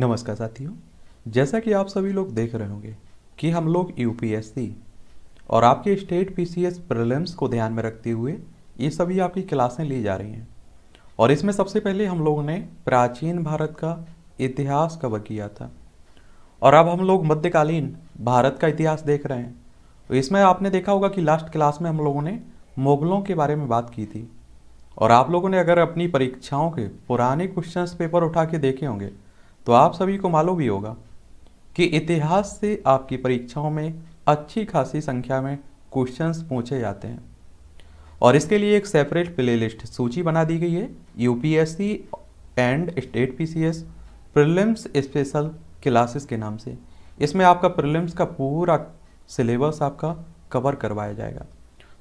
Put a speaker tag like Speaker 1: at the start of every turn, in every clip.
Speaker 1: नमस्कार साथियों जैसा कि आप सभी लोग देख रहे होंगे कि हम लोग यूपीएससी और आपके स्टेट पीसीएस प्रीलिम्स को ध्यान में रखते हुए ये सभी आपकी क्लासें ली जा रही हैं और इसमें सबसे पहले हम लोगों ने प्राचीन भारत का इतिहास कवर किया था और अब हम लोग मध्यकालीन भारत का इतिहास देख रहे हैं तो इसमें आपने देखा होगा कि लास्ट क्लास में हम लोगों ने मुगलों के बारे में बात की थी और आप लोगों ने अगर अपनी परीक्षाओं के पुराने क्वेश्चंस पेपर उठा के देखे होंगे तो आप सभी को मालूम भी होगा कि इतिहास से आपकी परीक्षाओं में अच्छी खासी संख्या में क्वेश्चंस पूछे जाते हैं और इसके लिए एक सेपरेट प्लेलिस्ट सूची बना दी गई है UPSC and state PCS prelims special classes के नाम से इसमें आपका प्रीलिम्स का पूरा सिलेबस आपका कवर करवाया जाएगा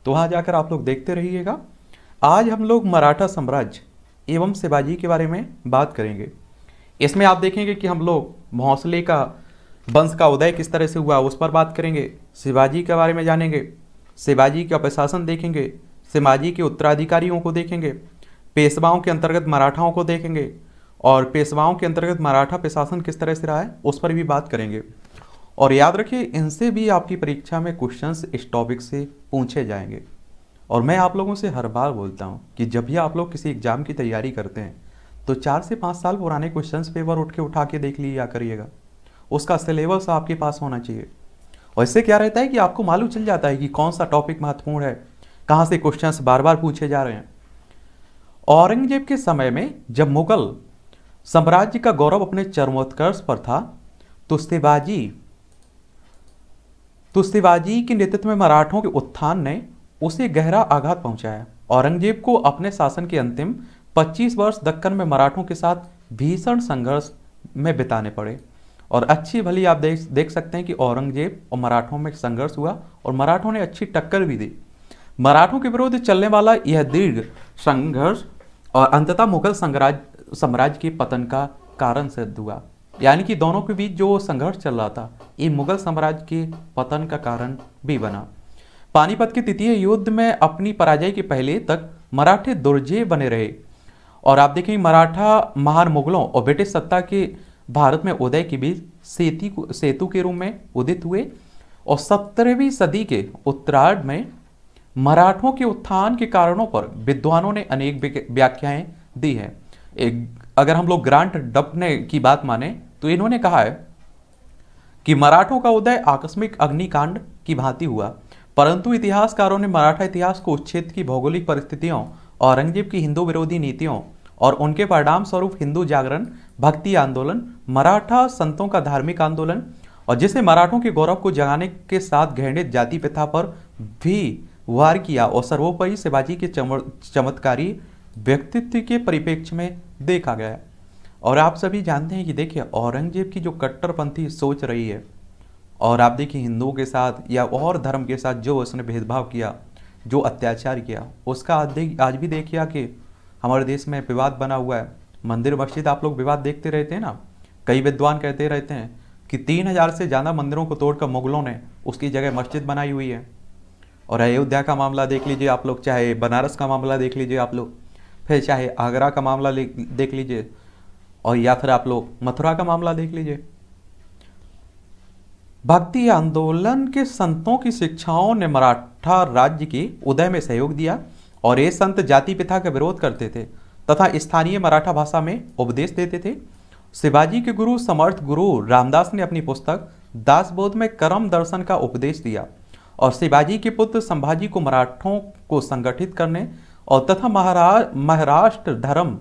Speaker 1: तो वहाँ जाकर आप लोग देखते रहिएगा आज हम लोग मराठा साम्राज्य एवं शिवाजी के बारे में बात करेंगे इसमें आप देखेंगे कि हम लोग भोंसले का वंश का उदय किस तरह से हुआ उस पर बात करेंगे शिवाजी के बारे में जानेंगे शिवाजी का प्रशासन देखेंगे शिवाजी के उत्तराधिकारियों को देखेंगे पेशवाओं के अंतर्गत मराठाओं को देखेंगे और पेशवाओं के अंतर्गत मराठा प्रशासन किस तरह से रहा है उस पर भी बात करेंगे और याद रखिए इनसे भी आपकी परीक्षा में क्वेश्चंस इस टॉपिक से पूछे जाएंगे और मैं आप लोगों से हर बार बोलता हूँ कि जब भी आप लोग किसी एग्ज़ाम की तैयारी करते हैं तो चार से पाँच साल पुराने क्वेश्चन पेपर उठ के उठा के देख लिया करिएगा उसका सिलेबस आपके पास होना चाहिए और इससे क्या रहता है कि आपको मालूम चल जाता है कि कौन सा टॉपिक महत्वपूर्ण है कहाँ से क्वेश्चंस बार बार पूछे जा रहे हैं औरंगजेब के समय में जब मुगल साम्राज्य का गौरव अपने चरमोत्कर्ष पर था तुस्तेबाजी तुस्तेबाजी के नेतृत्व में मराठों के उत्थान ने उसे गहरा आघात पहुंचाया औरंगजेब को अपने शासन के अंतिम 25 वर्ष दक्कन में मराठों के साथ भीषण संघर्ष में बिताने पड़े और अच्छी भली आप देख देख सकते हैं कि औरंगजेब और मराठों में संघर्ष हुआ और मराठों ने अच्छी टक्कर भी दी मराठों के विरुद्ध चलने वाला यह दीर्घ संघर्ष और अंततः मुगल साम्राज्य साम्राज्य के पतन का कारण सिद्ध हुआ यानी कि दोनों के बीच जो संघर्ष चल रहा था ये मुगल साम्राज्य के पतन का कारण भी बना पानीपत के तृतीय युद्ध में अपनी पराजय के पहले तक मराठे दुर्जय बने रहे और आप देखेंगे मराठा महान मुगलों और ब्रिटिश सत्ता के भारत में उदय के बीच सेती सेतु के रूप में उदित हुए और सत्रहवीं सदी के उत्तरार्ध में मराठों के उत्थान के कारणों पर विद्वानों ने अनेक व्याख्याएं दी हैं एक अगर हम लोग ग्रांट डपने की बात माने तो इन्होंने कहा है कि मराठों का उदय आकस्मिक अग्निकांड की भांति हुआ परंतु इतिहासकारों ने मराठा इतिहास को उच्छेद की भौगोलिक परिस्थितियों औरंगजेब की हिंदू विरोधी नीतियों और उनके परिणाम स्वरूप हिंदू जागरण भक्ति आंदोलन मराठा संतों का धार्मिक आंदोलन और जिसे मराठों के गौरव को जगाने के साथ घृणित जाति प्रथा पर भी वार किया और सर्वोपरि शिवाजी के चम, चमत्कारी व्यक्तित्व के परिप्रेक्ष्य में देखा गया और आप सभी जानते हैं कि देखिए औरंगजेब की जो कट्टरपंथी सोच रही है और आप देखिए हिंदुओं के साथ या और धर्म के साथ जो उसने भेदभाव किया जो अत्याचार किया उसका आज भी देखिए कि हमारे देश में विवाद बना हुआ है मंदिर मस्जिद आप लोग विवाद देखते रहते हैं ना कई विद्वान कहते रहते हैं कि तीन हजार से ज़्यादा मंदिरों को तोड़कर मुगलों ने उसकी जगह मस्जिद बनाई हुई है और अयोध्या का मामला देख लीजिए आप लोग चाहे बनारस का मामला देख लीजिए आप लोग फिर चाहे आगरा का मामला देख लीजिए और या फिर आप लोग मथुरा का मामला देख लीजिए भक्ति आंदोलन के संतों की शिक्षाओं ने मराठ प्रतिष्ठा और राज्य की उदय में सहयोग दिया और ये संत जाति पिता का विरोध करते थे तथा स्थानीय मराठा भाषा में उपदेश देते थे शिवाजी के गुरु समर्थ गुरु रामदास ने अपनी पुस्तक दासबोध में कर्म दर्शन का उपदेश दिया और शिवाजी के पुत्र संभाजी को मराठों को संगठित करने और तथा महाराष्ट्र धर्म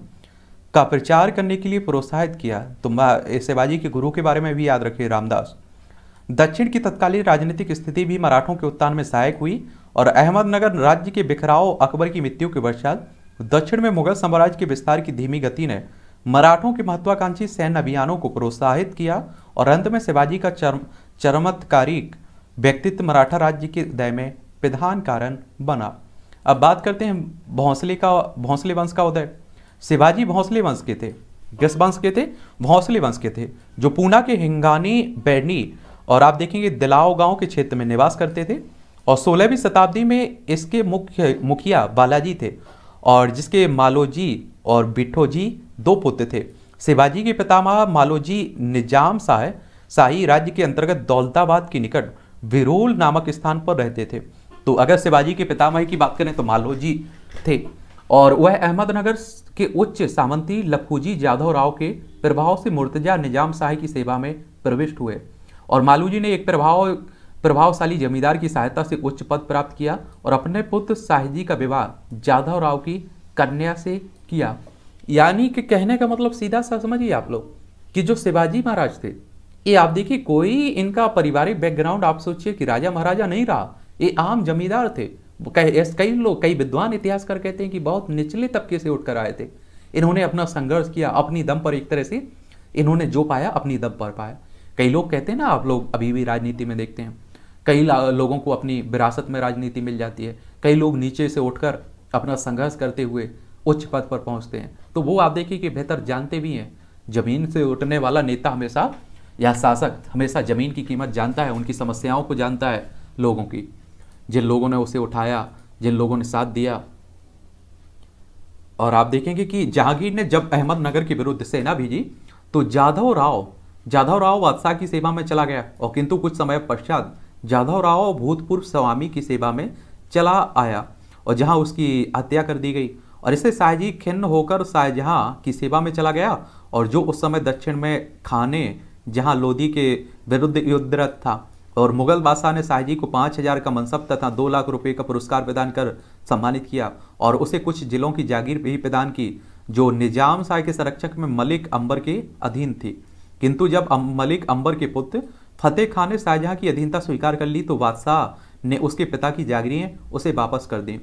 Speaker 1: का प्रचार करने के लिए प्रोत्साहित किया तो शिवाजी के गुरु के बारे में भी याद रखिए रामदास दक्षिण की तत्कालीन राजनीतिक स्थिति भी मराठों के उत्थान में सहायक हुई और अहमदनगर राज्य के बिखराव अकबर की मृत्यु के पश्चात दक्षिण में मुगल साम्राज्य के विस्तार की धीमी गति ने मराठों के महत्वाकांक्षी सैन्य अभियानों को प्रोत्साहित किया और अंत में शिवाजी का चरम चरमत्कारिक व्यक्तित्व मराठा राज्य के उदय में प्रधान कारण बना अब बात करते हैं भोंसले का भोंसले वंश का उदय शिवाजी भोंसले वंश के थे किस वंश के थे भोंसले वंश के थे जो पूना के हिंगानी बैनी और आप देखेंगे दिलाव गांव के क्षेत्र में निवास करते थे और सोलहवीं शताब्दी में इसके मुख्य मुखिया बालाजी थे और जिसके मालोजी और जी दो पुत्र थे शिवाजी के पितामह मालोजी निजाम शाह शाही राज्य के अंतर्गत दौलताबाद के निकट विरोल नामक स्थान पर रहते थे तो अगर शिवाजी के पितामह की बात करें तो मालोजी थे और वह अहमदनगर के उच्च सामंती लखूजी जाधव राव के प्रभाव से मुर्तजा निजाम शाह की सेवा में प्रविष्ट हुए और मालूजी ने एक प्रभाव प्रभावशाली जमींदार की सहायता से उच्च पद प्राप्त किया और अपने पुत्र शाहजी का विवाह जाधव राव की कन्या से किया यानी कि कहने का मतलब सीधा सा समझिए आप लोग कि जो शिवाजी महाराज थे ये आप देखिए कोई इनका पारिवारिक बैकग्राउंड आप सोचिए कि राजा महाराजा नहीं रहा ये आम जमींदार थे कई लोग कई विद्वान इतिहासकार कहते हैं कि बहुत निचले तबके से उठकर आए थे इन्होंने अपना संघर्ष किया अपनी दम पर एक तरह से इन्होंने जो पाया अपनी दम पर पाया कई लोग कहते हैं ना आप लोग अभी भी राजनीति में देखते हैं कई लोगों को अपनी विरासत में राजनीति मिल जाती है कई लोग नीचे से उठकर अपना संघर्ष करते हुए उच्च पद पर पहुंचते हैं तो वो आप देखिए कि बेहतर जानते भी हैं जमीन से उठने वाला नेता हमेशा या शासक हमेशा जमीन की कीमत जानता है उनकी समस्याओं को जानता है लोगों की जिन लोगों ने उसे उठाया जिन लोगों ने साथ दिया और आप देखेंगे कि जहांगीर ने जब अहमदनगर के विरुद्ध सेना भेजी तो जाधव राव जाधव राव बादशाह की सेवा में चला गया और किंतु कुछ समय पश्चात जाधव राव भूतपूर्व स्वामी की सेवा में चला आया और जहां उसकी हत्या कर दी गई और इससे शाहजी खिन्न होकर शाहजहाँ की सेवा में चला गया और जो उस समय दक्षिण में खाने जहां लोधी के विरुद्ध युद्धरत था और मुगल बादशाह ने शाहजी को पाँच हजार का मनसब तथा दो लाख रुपए का पुरस्कार प्रदान कर सम्मानित किया और उसे कुछ जिलों की जागीर भी प्रदान की जो निजाम शाह के संरक्षक में मलिक अंबर के अधीन थी किंतु जब मलिक अंबर के पुत्र फतेह खान ने शाहजहाँ की अधीनता स्वीकार कर ली तो बादशाह ने उसके पिता की जागीरें उसे वापस कर दी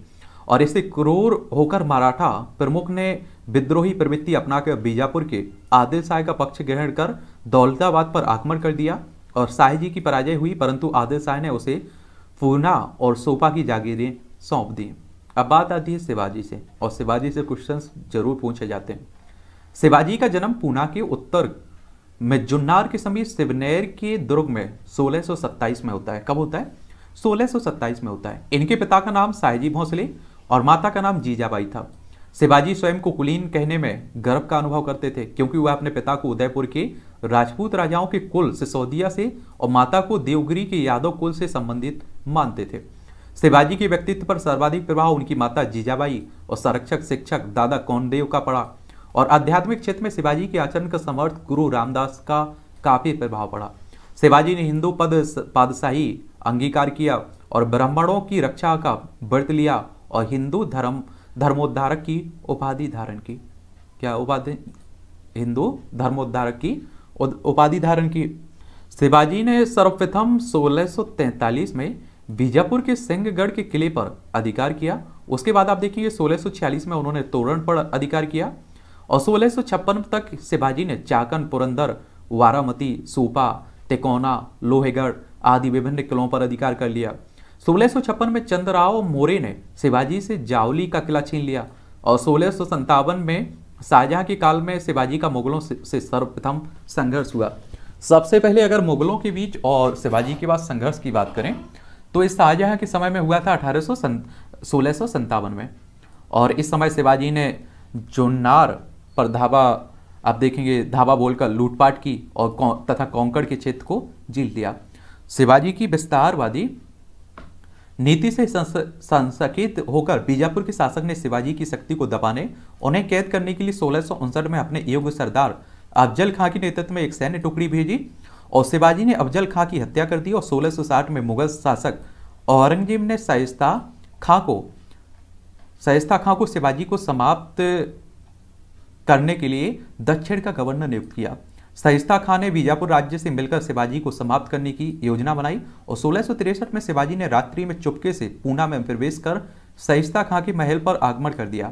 Speaker 1: और इससे क्रोर होकर मराठा प्रमुख ने विद्रोही प्रवृत्ति अपनाकर बीजापुर के आदिल शाह का पक्ष ग्रहण कर दौलताबाद पर आक्रमण कर दिया और शाहजी की पराजय हुई परंतु आदिल शाह ने उसे पूना और सोपा की जागीरें सौंप दी अब बात आती है शिवाजी से और शिवाजी से क्वेश्चन जरूर पूछे जाते हैं शिवाजी का जन्म पूना के उत्तर में जुन्नार के समीप शिवनेर के दुर्ग में 1627 में होता है कब होता है 1627 में होता है इनके पिता का नाम साहिजी भोसले और माता का नाम जीजाबाई था शिवाजी स्वयं को कुलीन कहने में गर्व का अनुभव करते थे क्योंकि वह अपने पिता को उदयपुर के राजपूत राजाओं के कुल सिसोदिया से और माता को देवगिरी के यादव कुल से संबंधित मानते थे शिवाजी के व्यक्तित्व पर सर्वाधिक प्रभाव उनकी माता जीजाबाई और संरक्षक शिक्षक दादा कौनदेव का पड़ा और आध्यात्मिक क्षेत्र में शिवाजी के आचरण का समर्थ गुरु रामदास का काफी प्रभाव पड़ा शिवाजी ने हिंदू पद पादशाही अंगीकार किया और ब्राह्मणों की रक्षा का व्रत लिया और हिंदू धर्म धर्मोद्धारक की उपाधि धारण की क्या उपाधि हिंदू धर्मोद्धारक की उपाधि धारण की शिवाजी ने सर्वप्रथम 1643 में बीजापुर के सिंहगढ़ के किले पर अधिकार किया उसके बाद आप देखिए 1646 में उन्होंने तोरण पर अधिकार किया और सोलह तक शिवाजी ने चाकन पुरंदर वारामती सूपा तिकोना लोहेगढ़ आदि विभिन्न किलों पर अधिकार कर लिया सोलह में चंद्रराव मोरे ने शिवाजी से जावली का किला छीन लिया और सोलह में शाहजहां के काल में शिवाजी का मुगलों से सर्वप्रथम संघर्ष हुआ सबसे पहले अगर मुगलों के बीच और शिवाजी के बाद संघर्ष की बात करें तो इस शाहजहां के समय में हुआ था अठारह सौ में और इस समय शिवाजी ने जुन्नार पर धावा आप देखेंगे धावा बोलकर लूटपाट की और तथा कोंकण के क्षेत्र को जीत लिया शिवाजी की विस्तारवादी नीति से संसकित होकर बीजापुर के शासक ने शिवाजी की शक्ति को दबाने उन्हें कैद करने के लिए सोलह में अपने योग्य सरदार अफजल खां के नेतृत्व में एक सैन्य टुकड़ी भेजी और शिवाजी ने अफजल खां की हत्या कर दी और 1660 में मुगल शासक औरंगजेब ने शाइस्ता खां को शाइस्ता खां को शिवाजी को समाप्त करने के लिए दक्षिण का गवर्नर नियुक्त किया सहिस्ता खान ने बीजापुर राज्य से मिलकर शिवाजी को समाप्त करने की योजना बनाई और सोलह में शिवाजी ने रात्रि में चुपके से पूना में प्रवेश कर सहिस्ता खां के महल पर आगमन कर दिया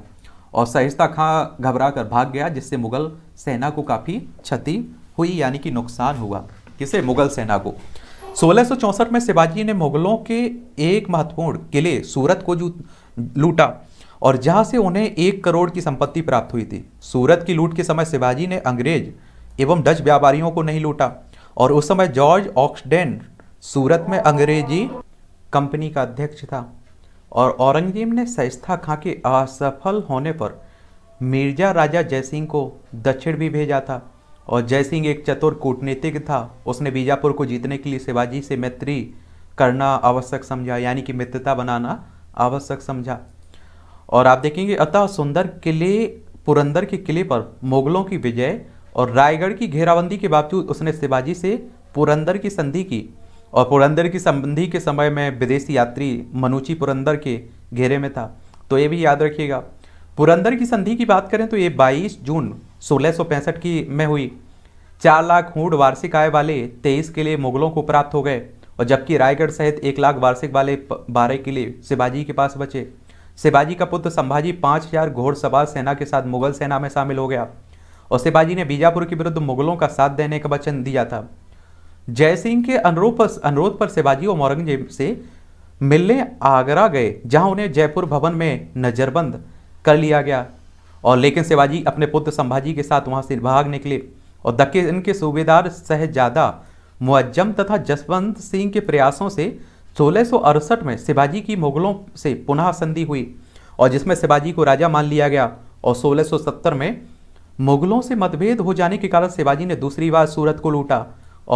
Speaker 1: और सहिस्ता खां घबरा कर भाग गया जिससे मुगल सेना को काफ़ी क्षति हुई यानी कि नुकसान हुआ किसे मुगल सेना को सोलह में शिवाजी ने मुगलों के एक महत्वपूर्ण किले सूरत को लूटा और जहाँ से उन्हें एक करोड़ की संपत्ति प्राप्त हुई थी सूरत की लूट के समय शिवाजी ने अंग्रेज एवं डच व्यापारियों को नहीं लूटा और उस समय जॉर्ज ऑक्सडेन सूरत में अंग्रेजी कंपनी का अध्यक्ष था और औरंगजेब ने सैस्था खां के असफल होने पर मिर्जा राजा जयसिंह को दक्षिण भी भेजा था और जयसिंह एक चतुर कूटनीतिज्ञ था उसने बीजापुर को जीतने के लिए शिवाजी से मैत्री करना आवश्यक समझा यानी कि मित्रता बनाना आवश्यक समझा और आप देखेंगे अतः सुंदर किले पुरंदर के किले पर मुगलों की विजय और रायगढ़ की घेराबंदी के बावजूद उसने शिवाजी से पुरंदर की संधि की और पुरंदर की संधि के समय में विदेशी यात्री मनुची पुरंदर के घेरे में था तो ये भी याद रखिएगा पुरंदर की संधि की बात करें तो ये 22 जून सोलह की में हुई चार लाख हूड वार्षिक आय वाले तेईस किले मुगलों को प्राप्त हो गए और जबकि रायगढ़ सहित एक लाख वार्षिक वाले बारह किले शिवाजी के पास बचे शिवाजी का पुत्र संभाजी पाँच हजार घोड़सवार सेना के साथ मुगल सेना में शामिल हो गया और शिवाजी ने बीजापुर के विरुद्ध मुगलों का साथ देने का वचन दिया था जय सिंह के अनुरूप अनुरोध पर शिवाजी और औरंगजेब से मिलने आगरा गए जहां उन्हें जयपुर भवन में नज़रबंद कर लिया गया और लेकिन शिवाजी अपने पुत्र संभाजी के साथ वहां से भाग निकले और दक्के इनके सूबेदार सहजादा मुअज्जम तथा जसवंत सिंह के प्रयासों से सोलह में शिवाजी की मुगलों से पुनः संधि हुई और जिसमें शिवाजी को राजा मान लिया गया और 1670 में मुगलों से मतभेद हो जाने के कारण शिवाजी ने दूसरी बार सूरत को लूटा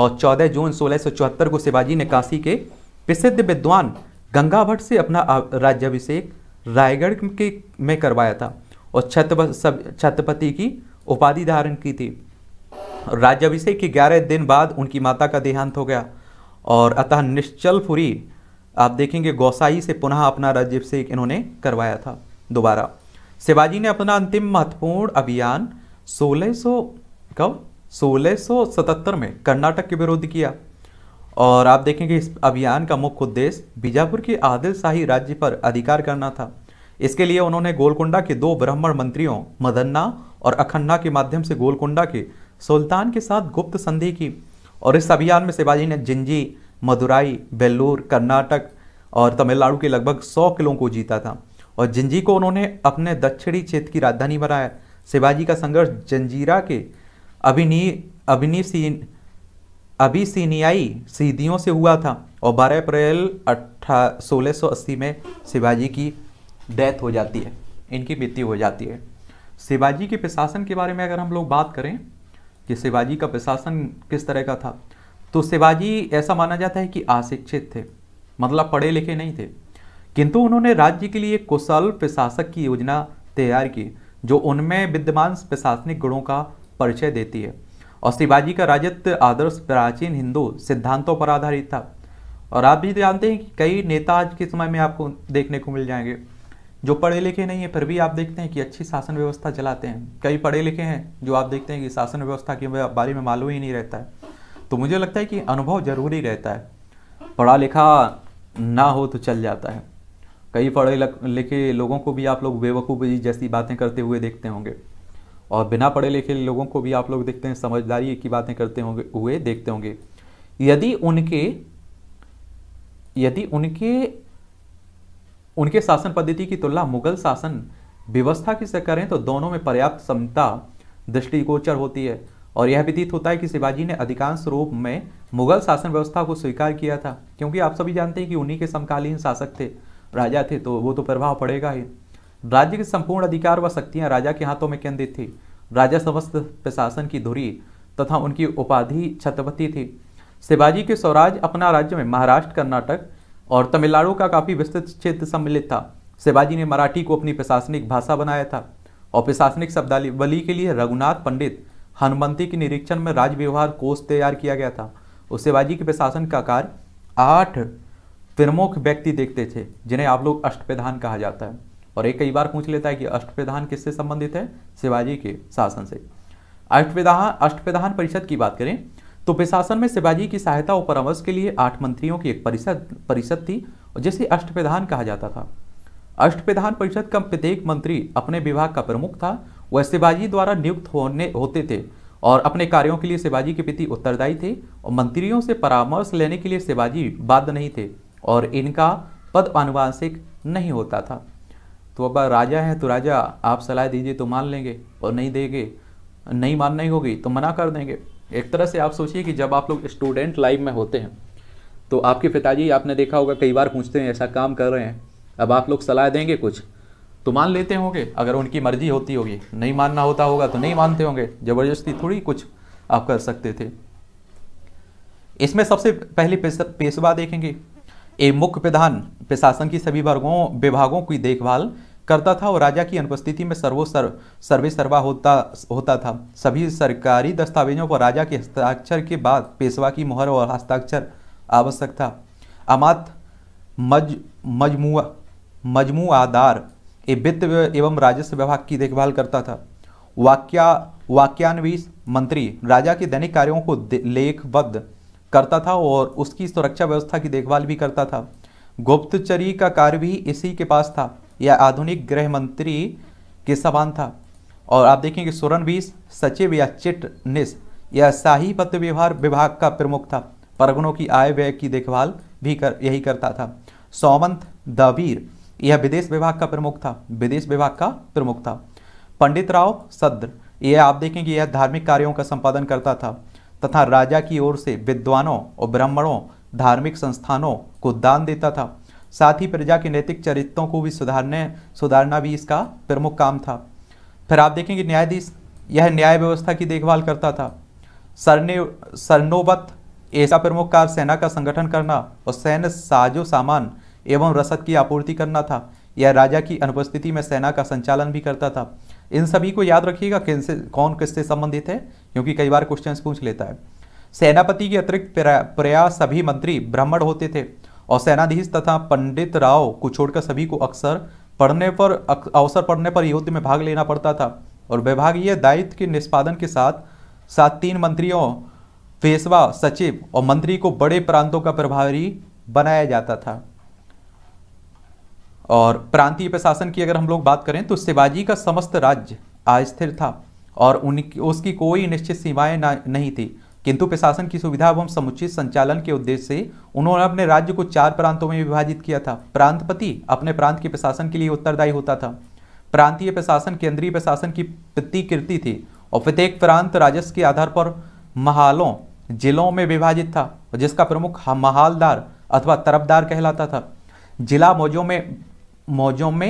Speaker 1: और 14 जून सोलह को शिवाजी ने काशी के प्रसिद्ध विद्वान गंगा भट्ट से अपना राज्याभिषेक रायगढ़ के में करवाया था और छत्रपति की उपाधि धारण की थी राज्याभिषेक के ग्यारह दिन बाद उनकी माता का देहांत हो गया और अतः निश्चलपुरी आप देखेंगे गौसाई से पुनः अपना राज्यभिषेक इन्होंने करवाया था दोबारा शिवाजी ने अपना अंतिम महत्वपूर्ण अभियान 1600 कब 1677 में कर्नाटक के विरुद्ध किया और आप देखेंगे इस अभियान का मुख्य उद्देश्य बीजापुर के आदिल शाही राज्य पर अधिकार करना था इसके लिए उन्होंने गोलकुंडा के दो ब्राह्मण मंत्रियों मदन्ना और अखन्ना के माध्यम से गोलकुंडा के सुल्तान के साथ गुप्त संधि की और इस अभियान में शिवाजी ने जिंजी मदुराई बेल्लूर कर्नाटक और तमिलनाडु के लगभग सौ किलों को जीता था और जिंजी को उन्होंने अपने दक्षिणी क्षेत्र की राजधानी बनाया शिवाजी का संघर्ष जंजीरा के अभिनी अभिनीसीन अभिसीनियाई सीधियों से हुआ था और 12 अप्रैल अट्ठा अस्सी में शिवाजी की डेथ हो जाती है इनकी मृत्यु हो जाती है शिवाजी के प्रशासन के बारे में अगर हम लोग बात करें कि शिवाजी का प्रशासन किस तरह का था तो शिवाजी ऐसा माना जाता है कि अशिक्षित थे मतलब पढ़े लिखे नहीं थे किंतु उन्होंने राज्य के लिए कुशल प्रशासक की योजना तैयार की जो उनमें विद्यमान प्रशासनिक गुणों का परिचय देती है और शिवाजी का राजत्व आदर्श प्राचीन हिंदू सिद्धांतों पर आधारित था और आप भी जानते हैं कि कई नेता आज के समय में आपको देखने को मिल जाएंगे जो पढ़े लिखे नहीं है फिर भी आप देखते हैं कि अच्छी शासन व्यवस्था चलाते हैं कई पढ़े लिखे हैं जो आप देखते हैं कि शासन व्यवस्था के बारे में मालूम ही नहीं रहता है तो मुझे लगता है कि अनुभव जरूरी रहता है पढ़ा लिखा ना हो तो चल जाता है कई पढ़े लिखे लोगों को भी आप लोग बेवकूफ़ी जैसी बातें करते हुए देखते होंगे और बिना पढ़े लिखे लोगों को भी आप लोग देखते हैं समझदारी की बातें करते होंगे हुए देखते होंगे यदि उनके यदि उनके उनके शासन पद्धति की तुलना मुगल शासन व्यवस्था की से करें तो दोनों में पर्याप्त समता दृष्टिगोचर होती है और यह व्यतीत होता है कि शिवाजी ने अधिकांश रूप में मुगल शासन व्यवस्था को स्वीकार किया था क्योंकि आप सभी जानते हैं कि उन्हीं के समकालीन शासक थे राजा थे तो वो तो प्रभाव पड़ेगा ही राज्य के संपूर्ण अधिकार व शक्तियाँ राजा के हाथों में केंद्रित थी राजा समस्त प्रशासन की धुरी तथा उनकी उपाधि छत्रपति थी शिवाजी के स्वराज अपना राज्य में महाराष्ट्र कर्नाटक और तमिलनाडु का काफ़ी विस्तृत क्षेत्र सम्मिलित था शिवाजी ने मराठी को अपनी प्रशासनिक भाषा बनाया था और प्रशासनिक शब्दावली के लिए रघुनाथ पंडित हनुमंती के निरीक्षण में राज्य व्यवहार कोष तैयार किया गया था और शिवाजी के प्रशासन का कार्य आठ प्रमुख व्यक्ति देखते थे जिन्हें आप लोग अष्टप्रधान कहा जाता है और एक कई बार पूछ लेता है कि अष्टप्रधान किससे संबंधित है शिवाजी के शासन से अष्टप्रधान अष्टप्रधान परिषद की बात करें तो प्रशासन में शिवाजी की सहायता और परामर्श के लिए आठ मंत्रियों की एक परिषद परिषद थी जिसे अष्टप्रधान कहा जाता था अष्टप्रधान परिषद का प्रत्येक मंत्री अपने विभाग का प्रमुख था वह शिवाजी द्वारा नियुक्त होने होते थे और अपने कार्यों के लिए शिवाजी के प्रति उत्तरदायी थे और मंत्रियों से परामर्श लेने के लिए शिवाजी बाध्य नहीं थे और इनका पद अनुवांशिक नहीं होता था तो अब राजा है तो राजा आप सलाह दीजिए तो मान लेंगे और नहीं देंगे नहीं माननी होगी तो मना कर देंगे एक तरह से आप सोचिए कि जब आप लोग स्टूडेंट लाइफ में होते हैं तो आपके पिताजी आपने देखा होगा कई बार पूछते हैं ऐसा काम कर रहे हैं अब आप लोग सलाह देंगे कुछ तो मान लेते होंगे अगर उनकी मर्जी होती होगी नहीं मानना होता होगा तो नहीं मानते होंगे ज़बरदस्ती थोड़ी कुछ आप कर सकते थे इसमें सबसे पहली पेशवा देखेंगे ए मुख्य प्रधान प्रशासन की सभी वर्गों विभागों की देखभाल करता था और राजा की अनुपस्थिति में सर्वो सर्वे सर्वा होता होता था सभी सरकारी दस्तावेजों पर राजा के हस्ताक्षर के बाद पेशवा की मोहर और हस्ताक्षर आवश्यक था अमात मज आधार ए वित्त एवं राजस्व विभाग की देखभाल करता था वाक्या वाक्यान्वीस मंत्री राजा के दैनिक कार्यों को लेखबद्ध करता था और उसकी सुरक्षा व्यवस्था की देखभाल भी करता था गुप्तचरी का कार्य भी इसी के पास था या आधुनिक गृह मंत्री के समान था और आप देखेंगे सोरणवीस सचिव या चिट निस या शाही पत्र व्यवहार विभाग का प्रमुख था परगनों की आय व्यय की देखभाल भी कर यही करता था सौमंत दबीर यह विदेश विभाग का प्रमुख था विदेश विभाग का प्रमुख था पंडित राव सद्र यह आप देखेंगे यह धार्मिक कार्यों का संपादन करता था तथा राजा की ओर से विद्वानों और ब्राह्मणों धार्मिक संस्थानों को दान देता था साथ ही प्रजा के नैतिक चरित्रों को भी सुधारने सुधारना भी इसका प्रमुख काम था फिर आप देखेंगे न्यायाधीश यह न्याय व्यवस्था की देखभाल करता था सरने सरनोबत ऐसा प्रमुख कार्य सेना का संगठन करना और सैन्य साजो सामान एवं रसद की आपूर्ति करना था यह राजा की अनुपस्थिति में सेना का संचालन भी करता था इन सभी को याद रखिएगा किनसे कौन किससे संबंधित है क्योंकि कई बार क्वेश्चन पूछ लेता है सेनापति के अतिरिक्त प्रयास सभी मंत्री ब्राह्मण होते थे और सेनाधीश तथा पंडित राव को छोड़कर सभी को अक्सर पढ़ने पर अवसर पड़ने पर युद्ध में भाग लेना पड़ता था और विभागीय दायित्व के निष्पादन के साथ साथ तीन मंत्रियों पेशवा सचिव और मंत्री को बड़े प्रांतों का प्रभारी बनाया जाता था और प्रांतीय प्रशासन की अगर हम लोग बात करें तो शिवाजी का समस्त राज्य अस्थिर था और उनकी उसकी कोई निश्चित सीमाएं नहीं थी किंतु प्रशासन की सुविधा एवं समुचित संचालन के उद्देश्य से उन्होंने अपने राज्य को चार प्रांतों में विभाजित किया था प्रांतपति अपने प्रांत के प्रशासन के लिए उत्तरदायी होता था प्रांतीय प्रशासन केंद्रीय प्रशासन की प्रतिकृति थी और प्रत्येक प्रांत राजस्व के आधार पर महालों जिलों में विभाजित था जिसका प्रमुख महालदार अथवा तरफदार कहलाता था जिला मौजों में मौजों में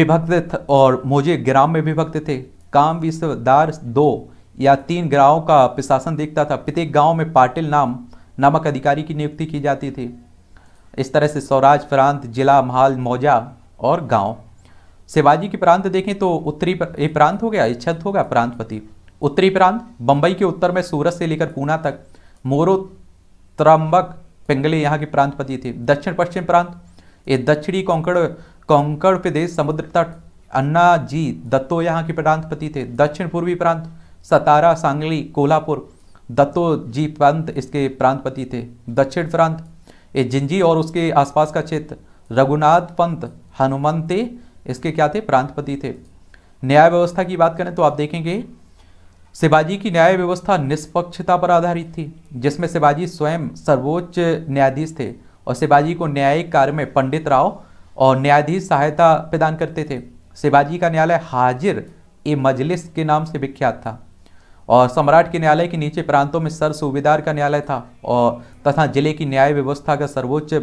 Speaker 1: विभक्त और मौजे ग्राम में विभक्त थे काम विश्वदार दो या तीन ग्राहों का प्रशासन देखता था प्रत्येक गांव में पाटिल नाम नामक अधिकारी की नियुक्ति की जाती थी इस तरह से स्वराज प्रांत जिला महाल मौजा और गांव शिवाजी के प्रांत देखें तो उत्तरी ये प्रांत हो गया ये छत गया प्रांतपति उत्तरी प्रांत बम्बई के उत्तर में सूरत से लेकर पूना तक मोरो त्रम्बक पिंगले यहाँ के प्रांतपति थे दक्षिण पश्चिम प्रांत ये दक्षिणी कोंकड़ कोंकड़ प्रदेश समुद्र तट अन्ना जी दत्तो यहाँ के प्रांतपति थे दक्षिण पूर्वी प्रांत सतारा सांगली कोल्हापुर दत्तोजी पंत इसके प्रांतपति थे दक्षिण प्रांत ये जिंजी और उसके आसपास का क्षेत्र रघुनाथ पंत हनुमंते इसके क्या थे प्रांतपति थे न्याय व्यवस्था की बात करें तो आप देखेंगे शिवाजी की न्याय व्यवस्था निष्पक्षता पर आधारित थी जिसमें शिवाजी स्वयं सर्वोच्च न्यायाधीश थे और शिवाजी को न्यायिक कार्य में पंडित राव और न्यायाधीश सहायता प्रदान करते थे शिवाजी का न्यायालय हाजिर ए मजलिस के नाम से विख्यात था और सम्राट के न्यायालय के नीचे प्रांतों में सर सूबेदार का न्यायालय था और तथा जिले की न्याय व्यवस्था का सर्वोच्च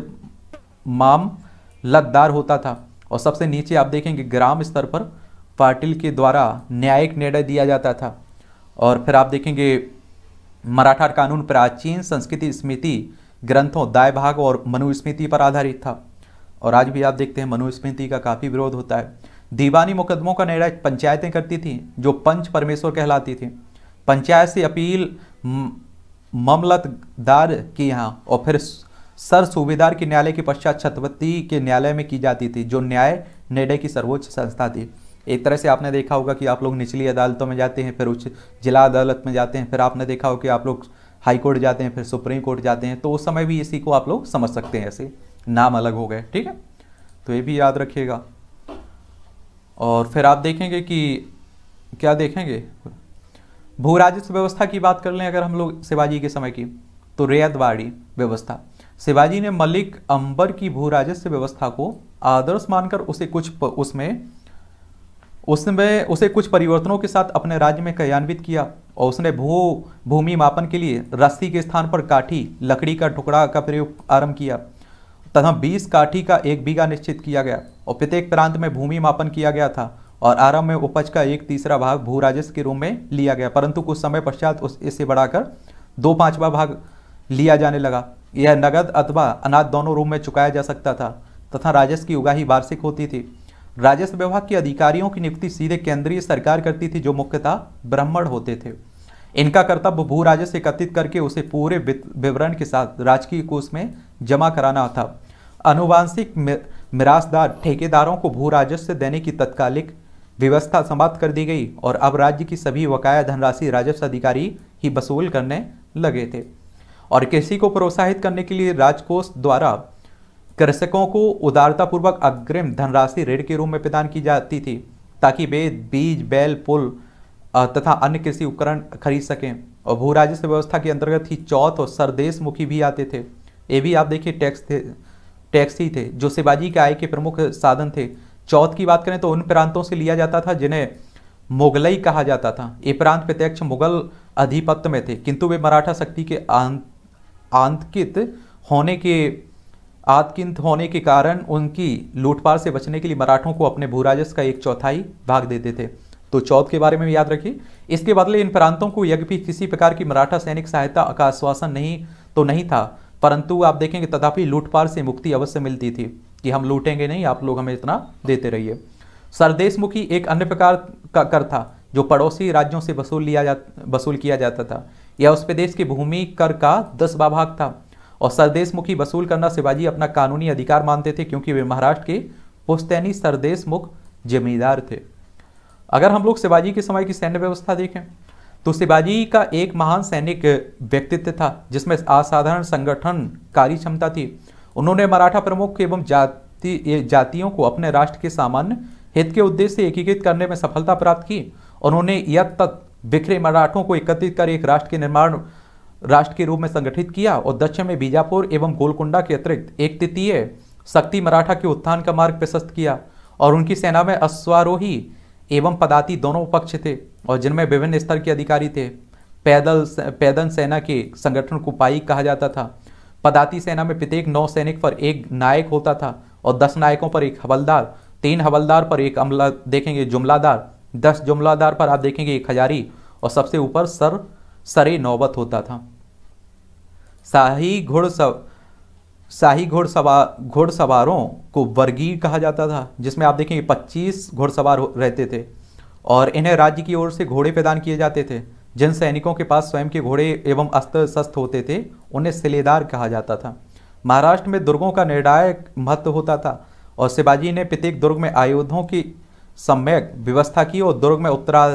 Speaker 1: माम लद्दार होता था और सबसे नीचे आप देखेंगे ग्राम स्तर पर पाटिल के द्वारा न्यायिक निर्णय दिया जाता था और फिर आप देखेंगे मराठा कानून प्राचीन संस्कृति स्मृति ग्रंथों दाय भाग और मनुस्मृति पर आधारित था और आज भी आप देखते हैं मनुस्मृति का काफ़ी विरोध होता है दीवानी मुकदमों का निर्णय पंचायतें करती थीं जो पंच परमेश्वर कहलाती थीं पंचायत से अपील ममलतदार के यहाँ और फिर सर सूबेदार के न्यायालय के पश्चात छत्रवती के न्यायालय में की जाती थी जो न्याय निर्णय की सर्वोच्च संस्था थी एक तरह से आपने देखा होगा कि आप लोग निचली अदालतों में जाते हैं फिर उच्च जिला अदालत में जाते हैं फिर आपने देखा होगा कि आप लोग हाई कोर्ट जाते हैं फिर सुप्रीम कोर्ट जाते हैं तो उस समय भी इसी को आप लोग समझ सकते हैं ऐसे नाम अलग हो गए ठीक है तो ये भी याद रखिएगा और फिर आप देखेंगे कि क्या देखेंगे भू राजस्व व्यवस्था की बात कर लें अगर हम लोग शिवाजी के समय की तो रेयतवाड़ी व्यवस्था शिवाजी ने मलिक अंबर की भू राजस्व व्यवस्था को आदर्श मानकर उसे कुछ उसमें उसमें उसे कुछ परिवर्तनों के साथ अपने राज्य में क्रियान्वित किया और उसने भू भूमि मापन के लिए रस्सी के स्थान पर काठी लकड़ी का टुकड़ा का प्रयोग आरंभ किया तथा 20 काठी का एक बीघा निश्चित किया गया और प्रत्येक प्रांत में भूमि मापन किया गया था और आरंभ में उपज का एक तीसरा भाग भू राजस्व के रूप में लिया गया परंतु कुछ समय पश्चात उस इसे बढ़ाकर दो पांचवा भाग लिया जाने लगा यह नगद अथवा अनाज दोनों रूप में चुकाया जा सकता था तथा राजस्व की उगाही वार्षिक होती थी राजस्व विभाग के अधिकारियों की नियुक्ति सीधे केंद्रीय सरकार करती थी जो मुख्यतः ब्राह्मण होते थे इनका कर्तव्य भू राजस्व एकत्रित करके उसे पूरे विवरण के साथ राजकीय कोष में जमा कराना था अनुवांशिक मिरासदार ठेकेदारों को भू राजस्व देने की तत्कालिक व्यवस्था समाप्त कर दी गई और अब राज्य की सभी वकाया धनराशि राजस्व अधिकारी ही वसूल करने लगे थे और कृषि को प्रोत्साहित करने के लिए राजकोष द्वारा कृषकों को उदारतापूर्वक अग्रिम धनराशि ऋण के रूप में प्रदान की जाती थी ताकि वे बीज बैल पुल तथा अन्य कृषि उपकरण खरीद सकें और भू राजस्व व्यवस्था के अंतर्गत ही चौथ और सरदेश मुखी भी आते थे ये भी आप देखिए टैक्स थे टैक्स ही थे जो शिवाजी के आय के प्रमुख साधन थे चौथ की बात करें तो उन प्रांतों से लिया जाता था जिन्हें मुगलई कहा जाता था ये प्रांत प्रत्यक्ष मुगल अधिपत्य में थे किंतु वे मराठा शक्ति के आंतकित होने के आतकिंत होने के कारण उनकी लूटपाट से बचने के लिए मराठों को अपने भूराजस का एक चौथाई भाग देते थे तो चौथ के बारे में याद रखिए इसके बदले इन प्रांतों को यज्ञ किसी प्रकार की मराठा सैनिक सहायता का आश्वासन नहीं तो नहीं था परंतु आप देखेंगे तथापि लूटपाट से मुक्ति अवश्य मिलती थी कि हम लूटेंगे नहीं आप लोग हमें इतना देते रहिए सरदेशमुखी एक अन्य प्रकार का कर था जो पड़ोसी राज्यों से वसूल लिया जा वसूल किया जाता था यह उस प्रदेश की भूमि कर का दस भाग था और सरदेशमुखी वसूल करना शिवाजी अपना कानूनी अधिकार मानते थे क्योंकि वे महाराष्ट्र के पुस्तैनी सरदेशमुख जमींदार थे अगर हम लोग शिवाजी के समय की सैन्य व्यवस्था देखें तो शिवाजी का एक महान सैनिक व्यक्तित्व था जिसमें असाधारण संगठन कार्य क्षमता थी उन्होंने मराठा प्रमुख एवं जाति जातियों को अपने राष्ट्र के सामान्य हित के उद्देश्य से एकीकृत करने में सफलता प्राप्त की उन्होंने यत्त बिखरे मराठों को एकत्रित कर एक राष्ट्र के निर्माण राष्ट्र के रूप में संगठित किया और दक्षिण में बीजापुर एवं गोलकुंडा के अतिरिक्त एक तृतीय शक्ति मराठा के उत्थान का मार्ग प्रशस्त किया और उनकी सेना में अश्वारोही एवं पदाती दोनों पक्ष थे और जिनमें विभिन्न स्तर के अधिकारी थे पैदल पैदल सेना के संगठन को पाई कहा जाता था पदाती सेना में प्रत्येक नौ सैनिक पर एक नायक होता था और दस नायकों पर एक हवलदार तीन हवलदार पर एक अमला देखेंगे जुमलादार दस जुमलादार पर आप देखेंगे एक हजारी और सबसे ऊपर सर सरे नौबत होता था शाही घुड़ सब शाही घोड़सवा घोड़सवारों को वर्गीय कहा जाता था जिसमें आप देखेंगे 25 घोड़सवार रहते थे और इन्हें राज्य की ओर से घोड़े प्रदान किए जाते थे जिन सैनिकों के पास स्वयं के घोड़े एवं अस्त्र शस्त्र होते थे उन्हें सिलेदार कहा जाता था महाराष्ट्र में दुर्गों का निर्णायक महत्व होता था और शिवाजी ने प्रत्येक दुर्ग में आयुधों की सम्यक व्यवस्था की और दुर्ग में उत्तरा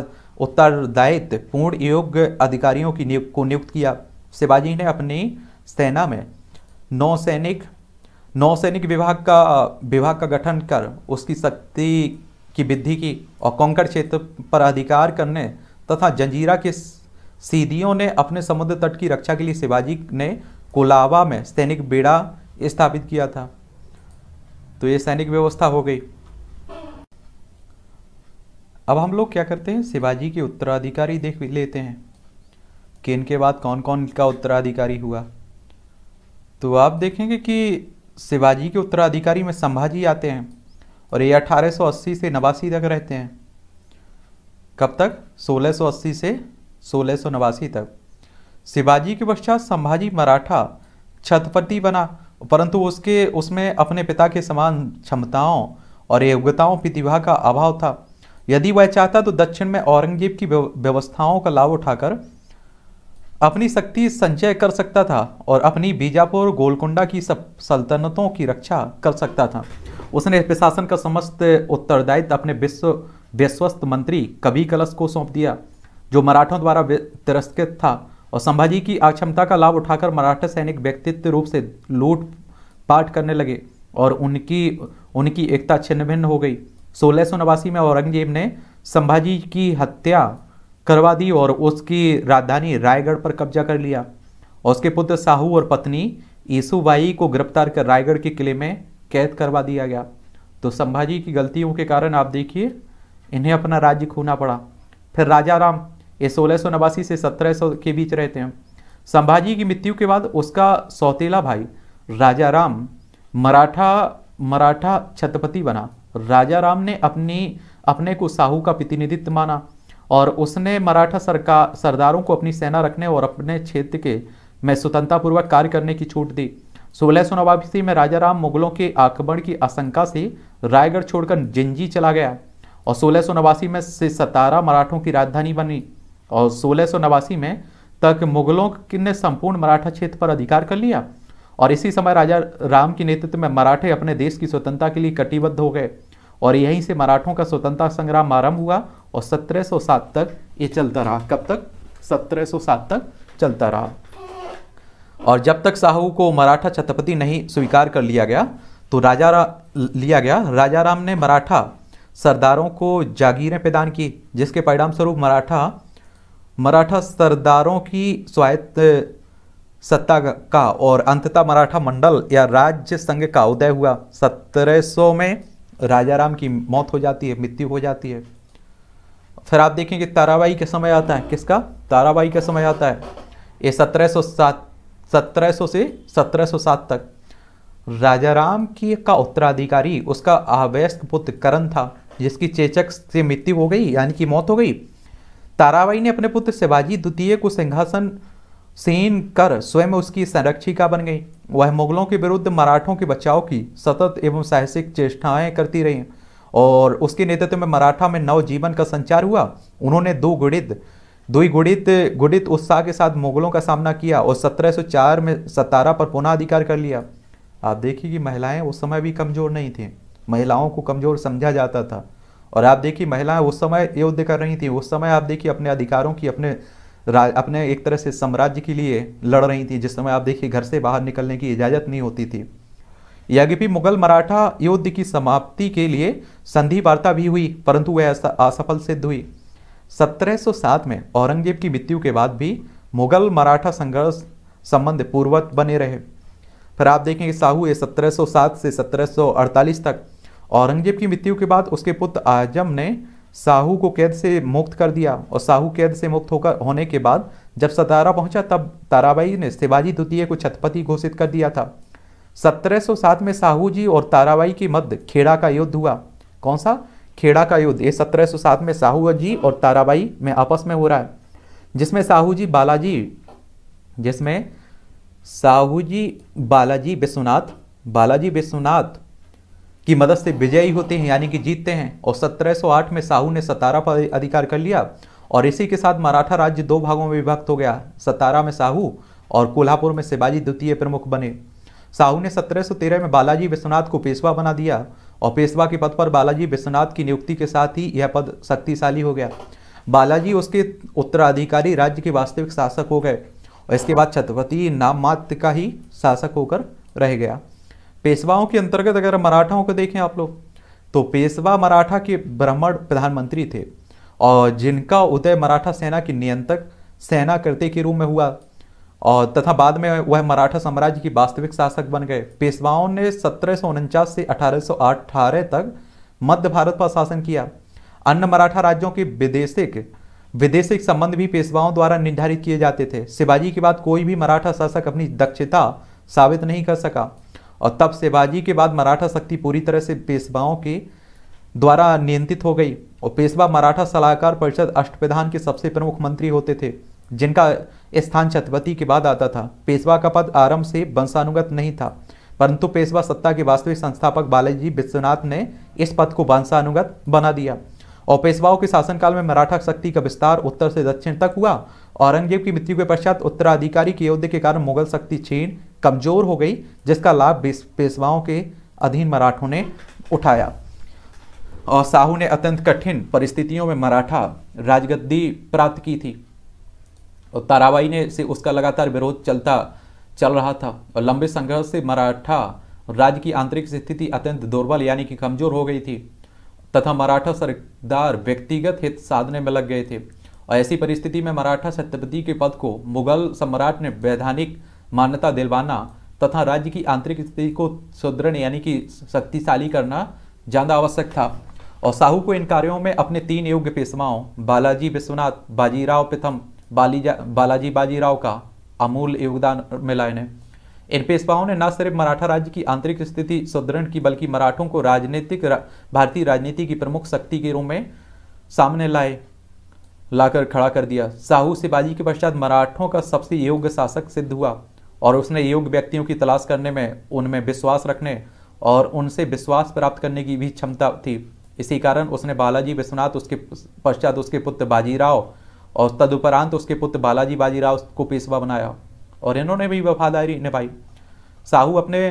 Speaker 1: उत्तरदायित्व पूर्ण योग्य अधिकारियों की नियुक्त को नियुक्त किया शिवाजी ने अपनी सेना में नौसैनिक नौसैनिक विभाग का विभाग का गठन कर उसकी शक्ति की वृद्धि की और कोंकण क्षेत्र पर अधिकार करने तथा जंजीरा के सीदियों ने अपने समुद्र तट की रक्षा के लिए शिवाजी ने कोलावा में सैनिक बेड़ा स्थापित किया था तो ये सैनिक व्यवस्था हो गई अब हम लोग क्या करते हैं शिवाजी के उत्तराधिकारी देख लेते हैं कि इनके बाद कौन कौन का उत्तराधिकारी हुआ तो आप देखेंगे कि शिवाजी के उत्तराधिकारी में संभाजी आते हैं और ये 1880 से नवासी तक रहते हैं कब तक 1680 से सोलह तक शिवाजी के पश्चात संभाजी मराठा छतपति बना परंतु उसके उसमें अपने पिता के समान क्षमताओं और योग्यताओं प्रतिभा का अभाव था यदि वह चाहता तो दक्षिण में औरंगजेब की व्यवस्थाओं का लाभ उठाकर अपनी शक्ति संचय कर सकता था और अपनी बीजापुर गोलकुंडा की सब सल्तनतों की रक्षा कर सकता था उसने प्रशासन का समस्त उत्तरदायित्व अपने विश्व विश्वस्त मंत्री कभी कलश को सौंप दिया जो मराठों द्वारा तिरस्कृत था और संभाजी की अक्षमता का लाभ उठाकर मराठा सैनिक व्यक्तित्व रूप से लूट पाट करने लगे और उनकी उनकी एकता छिन्न भिन्न हो गई सोलह सौ नवासी में औरंगजेब ने संभाजी की हत्या करवा दी और उसकी राजधानी रायगढ़ पर कब्जा कर लिया और उसके पुत्र साहू और पत्नी ईसुबाई को गिरफ्तार कर रायगढ़ के किले में कैद करवा दिया गया तो संभाजी की गलतियों के कारण आप देखिए इन्हें अपना राज्य खोना पड़ा फिर राजा राम ये सोलह से 1700 के बीच रहते हैं संभाजी की मृत्यु के बाद उसका सौतेला भाई राजा राम मराठा मराठा छत्रपति बना राजा राम ने अपनी अपने को साहू का प्रतिनिधित्व माना और उसने मराठा सरकार सरदारों को अपनी सेना रखने और अपने क्षेत्र के में स्वतंत्रतापूर्वक कार्य करने की छूट दी सोलह सौ नवासी में राजा राम मुगलों के आक्रमण की आशंका से रायगढ़ छोड़कर जिंजी चला गया और सोलह में से सतारा मराठों की राजधानी बनी और सोलह में तक मुगलों ने संपूर्ण मराठा क्षेत्र पर अधिकार कर लिया और इसी समय राजा राम के नेतृत्व में मराठे अपने देश की स्वतंत्रता के लिए कटिबद्ध हो गए और यहीं से मराठों का स्वतंत्रता संग्राम आरंभ हुआ और 1707 तक ये चलता रहा कब तक 1707 तक चलता रहा और जब तक साहू को मराठा छत्रपति नहीं स्वीकार कर लिया गया तो राजा रा, लिया गया राजा राम ने मराठा सरदारों को जागीरें प्रदान की जिसके परिणाम स्वरूप मराठा मराठा सरदारों की स्वायत्त सत्ता का और अंततः मराठा मंडल या राज्य संघ का उदय हुआ 1700 में राजाराम की मौत हो जाती है मृत्यु हो जाती है फिर आप देखेंगे ताराबाई का समय आता है किसका ताराबाई का समय आता है ये सत्रह सौ से सात तक राजाराम की का उत्तराधिकारी उसका अवयस्क पुत्र करण था जिसकी चेचक से मृत्यु हो गई यानी कि मौत हो गई ताराबाई ने अपने पुत्र शिवाजी द्वितीय को सिंहासन सेन कर स्वयं उसकी संरक्षिका बन गई वह मुगलों के विरुद्ध मराठों के बचाव की सतत एवं साहसिक चेष्टाएं करती रहीं और उसके नेतृत्व में मराठा में नव जीवन का संचार हुआ उन्होंने दो गुणित दुई गुणित गुणित उत्साह के साथ मुगलों का सामना किया और 1704 में सतारा पर पुनः अधिकार कर लिया आप देखिए कि महिलाएं उस समय भी कमज़ोर नहीं थीं महिलाओं को कमज़ोर समझा जाता था और आप देखिए महिलाएं उस समय युद्ध कर रही थी उस समय आप देखिए अपने अधिकारों की अपने अपने एक तरह से साम्राज्य के लिए लड़ रही थी जिस समय आप देखिए घर से बाहर निकलने की इजाज़त नहीं होती थी यद्यपि मुगल मराठा युद्ध की समाप्ति के लिए संधि वार्ता भी हुई परंतु वह असफल सिद्ध हुई 1707 में औरंगजेब की मृत्यु के बाद भी मुगल मराठा संघर्ष संबंध पूर्वत बने रहे फिर आप देखेंगे साहू ये 1707 से 1748 तक औरंगजेब की मृत्यु के बाद उसके पुत्र आजम ने साहू को कैद से मुक्त कर दिया और साहू कैद से मुक्त होकर होने के बाद जब सतारा पहुंचा तब ताराबाई ने शिवाजी द्वितीय को छतपति घोषित कर दिया था 1707 में साहू जी और ताराबाई के मध्य खेड़ा का युद्ध हुआ कौन सा खेड़ा का युद्ध ये 1707 में साहू जी और ताराबाई में आपस में हो रहा है जिसमें साहू जी बालाजी जिसमें साहू जी बालाजी विश्वनाथ बालाजी विश्वनाथ की मदद से विजयी होते हैं यानी कि जीतते हैं और 1708 में साहू ने सतारा पर अधिकार कर लिया और इसी के साथ मराठा राज्य दो भागों में विभक्त हो गया सतारा में साहू और कोल्हापुर में शिवाजी द्वितीय प्रमुख बने साहू ने 1713 में बालाजी विश्वनाथ को पेशवा बना दिया और पेशवा के पद पर बालाजी विश्वनाथ की नियुक्ति के साथ ही यह पद शक्तिशाली हो गया बालाजी उसके उत्तराधिकारी राज्य के वास्तविक शासक हो गए और इसके बाद छत्रपति नाम मात्र का ही शासक होकर रह गया पेशवाओं के अंतर्गत अगर मराठाओं को देखें आप लोग तो पेशवा मराठा के ब्राह्मण प्रधानमंत्री थे और जिनका उदय मराठा सेना की नियंत्रक सेना करते के रूप में हुआ और तथा बाद में वह मराठा साम्राज्य की वास्तविक शासक बन गए पेशवाओं ने सत्रह से अठारह तक मध्य भारत पर शासन किया अन्य मराठा राज्यों के विदेशिक विदेशिक संबंध भी पेशवाओं द्वारा निर्धारित किए जाते थे शिवाजी के बाद कोई भी मराठा शासक अपनी दक्षता साबित नहीं कर सका और तब सेबाजी के बाद मराठा शक्ति पूरी तरह से पेशवाओं के द्वारा नियंत्रित हो गई और पेशवा मराठा सलाहकार परिषद अष्टप्रधान के सबसे प्रमुख मंत्री होते थे जिनका स्थान छत्रपति के बाद आता था पेशवा का पद आरंभ से वंशानुगत नहीं था परंतु पेशवा सत्ता के वास्तविक संस्थापक बालाजी विश्वनाथ ने इस पद को वंशानुगत बना दिया और पेशवाओं के शासनकाल में मराठा शक्ति का विस्तार उत्तर से दक्षिण तक हुआ औरंगजेब की मृत्यु के पश्चात उत्तराधिकारी के योद्ध के कारण मुगल शक्ति छीन कमजोर हो गई जिसका लाभ पेशवाओं के अधीन मराठों ने उठाया और साहू ने अत्यंत कठिन परिस्थितियों में मराठा राजगद्दी प्राप्त की थी और ताराबाई ने से उसका लगातार विरोध चलता चल रहा था और लंबे संघर्ष से मराठा राज्य की आंतरिक स्थिति अत्यंत दुर्बल यानी कि कमजोर हो गई थी तथा मराठा सरदार व्यक्तिगत हित साधने में लग गए थे और ऐसी परिस्थिति में मराठा छत्रपति के पद को मुगल सम्राट ने वैधानिक मान्यता दिलवाना तथा राज्य की आंतरिक स्थिति को सुदृढ़ यानी कि शक्तिशाली करना ज़्यादा आवश्यक था और साहू को इन कार्यों में अपने तीन योग्य पेशवाओं बालाजी विश्वनाथ बाजीराव प्रथम बालीजा बालाजी बाजीराव का अमूल योगदान मिला इन्हें इन पेशवाओं ने न सिर्फ मराठा राज्य की आंतरिक स्थिति सुदृढ़ की बल्कि मराठों को राजनीतिक रा, भारतीय राजनीति की प्रमुख शक्ति के रूप में सामने लाए लाकर खड़ा कर दिया साहू से बाजी के पश्चात मराठों का सबसे योग्य शासक सिद्ध हुआ और उसने योग्य व्यक्तियों की तलाश करने में उनमें विश्वास रखने और उनसे विश्वास प्राप्त करने की भी क्षमता थी इसी कारण उसने बालाजी विश्वनाथ उसके पश्चात उसके पुत्र बाजीराव और तदुपरांत उसके पुत्र बालाजी बाजीराव को पेशवा बनाया और इन्होंने भी वफादारी निभाई साहू अपने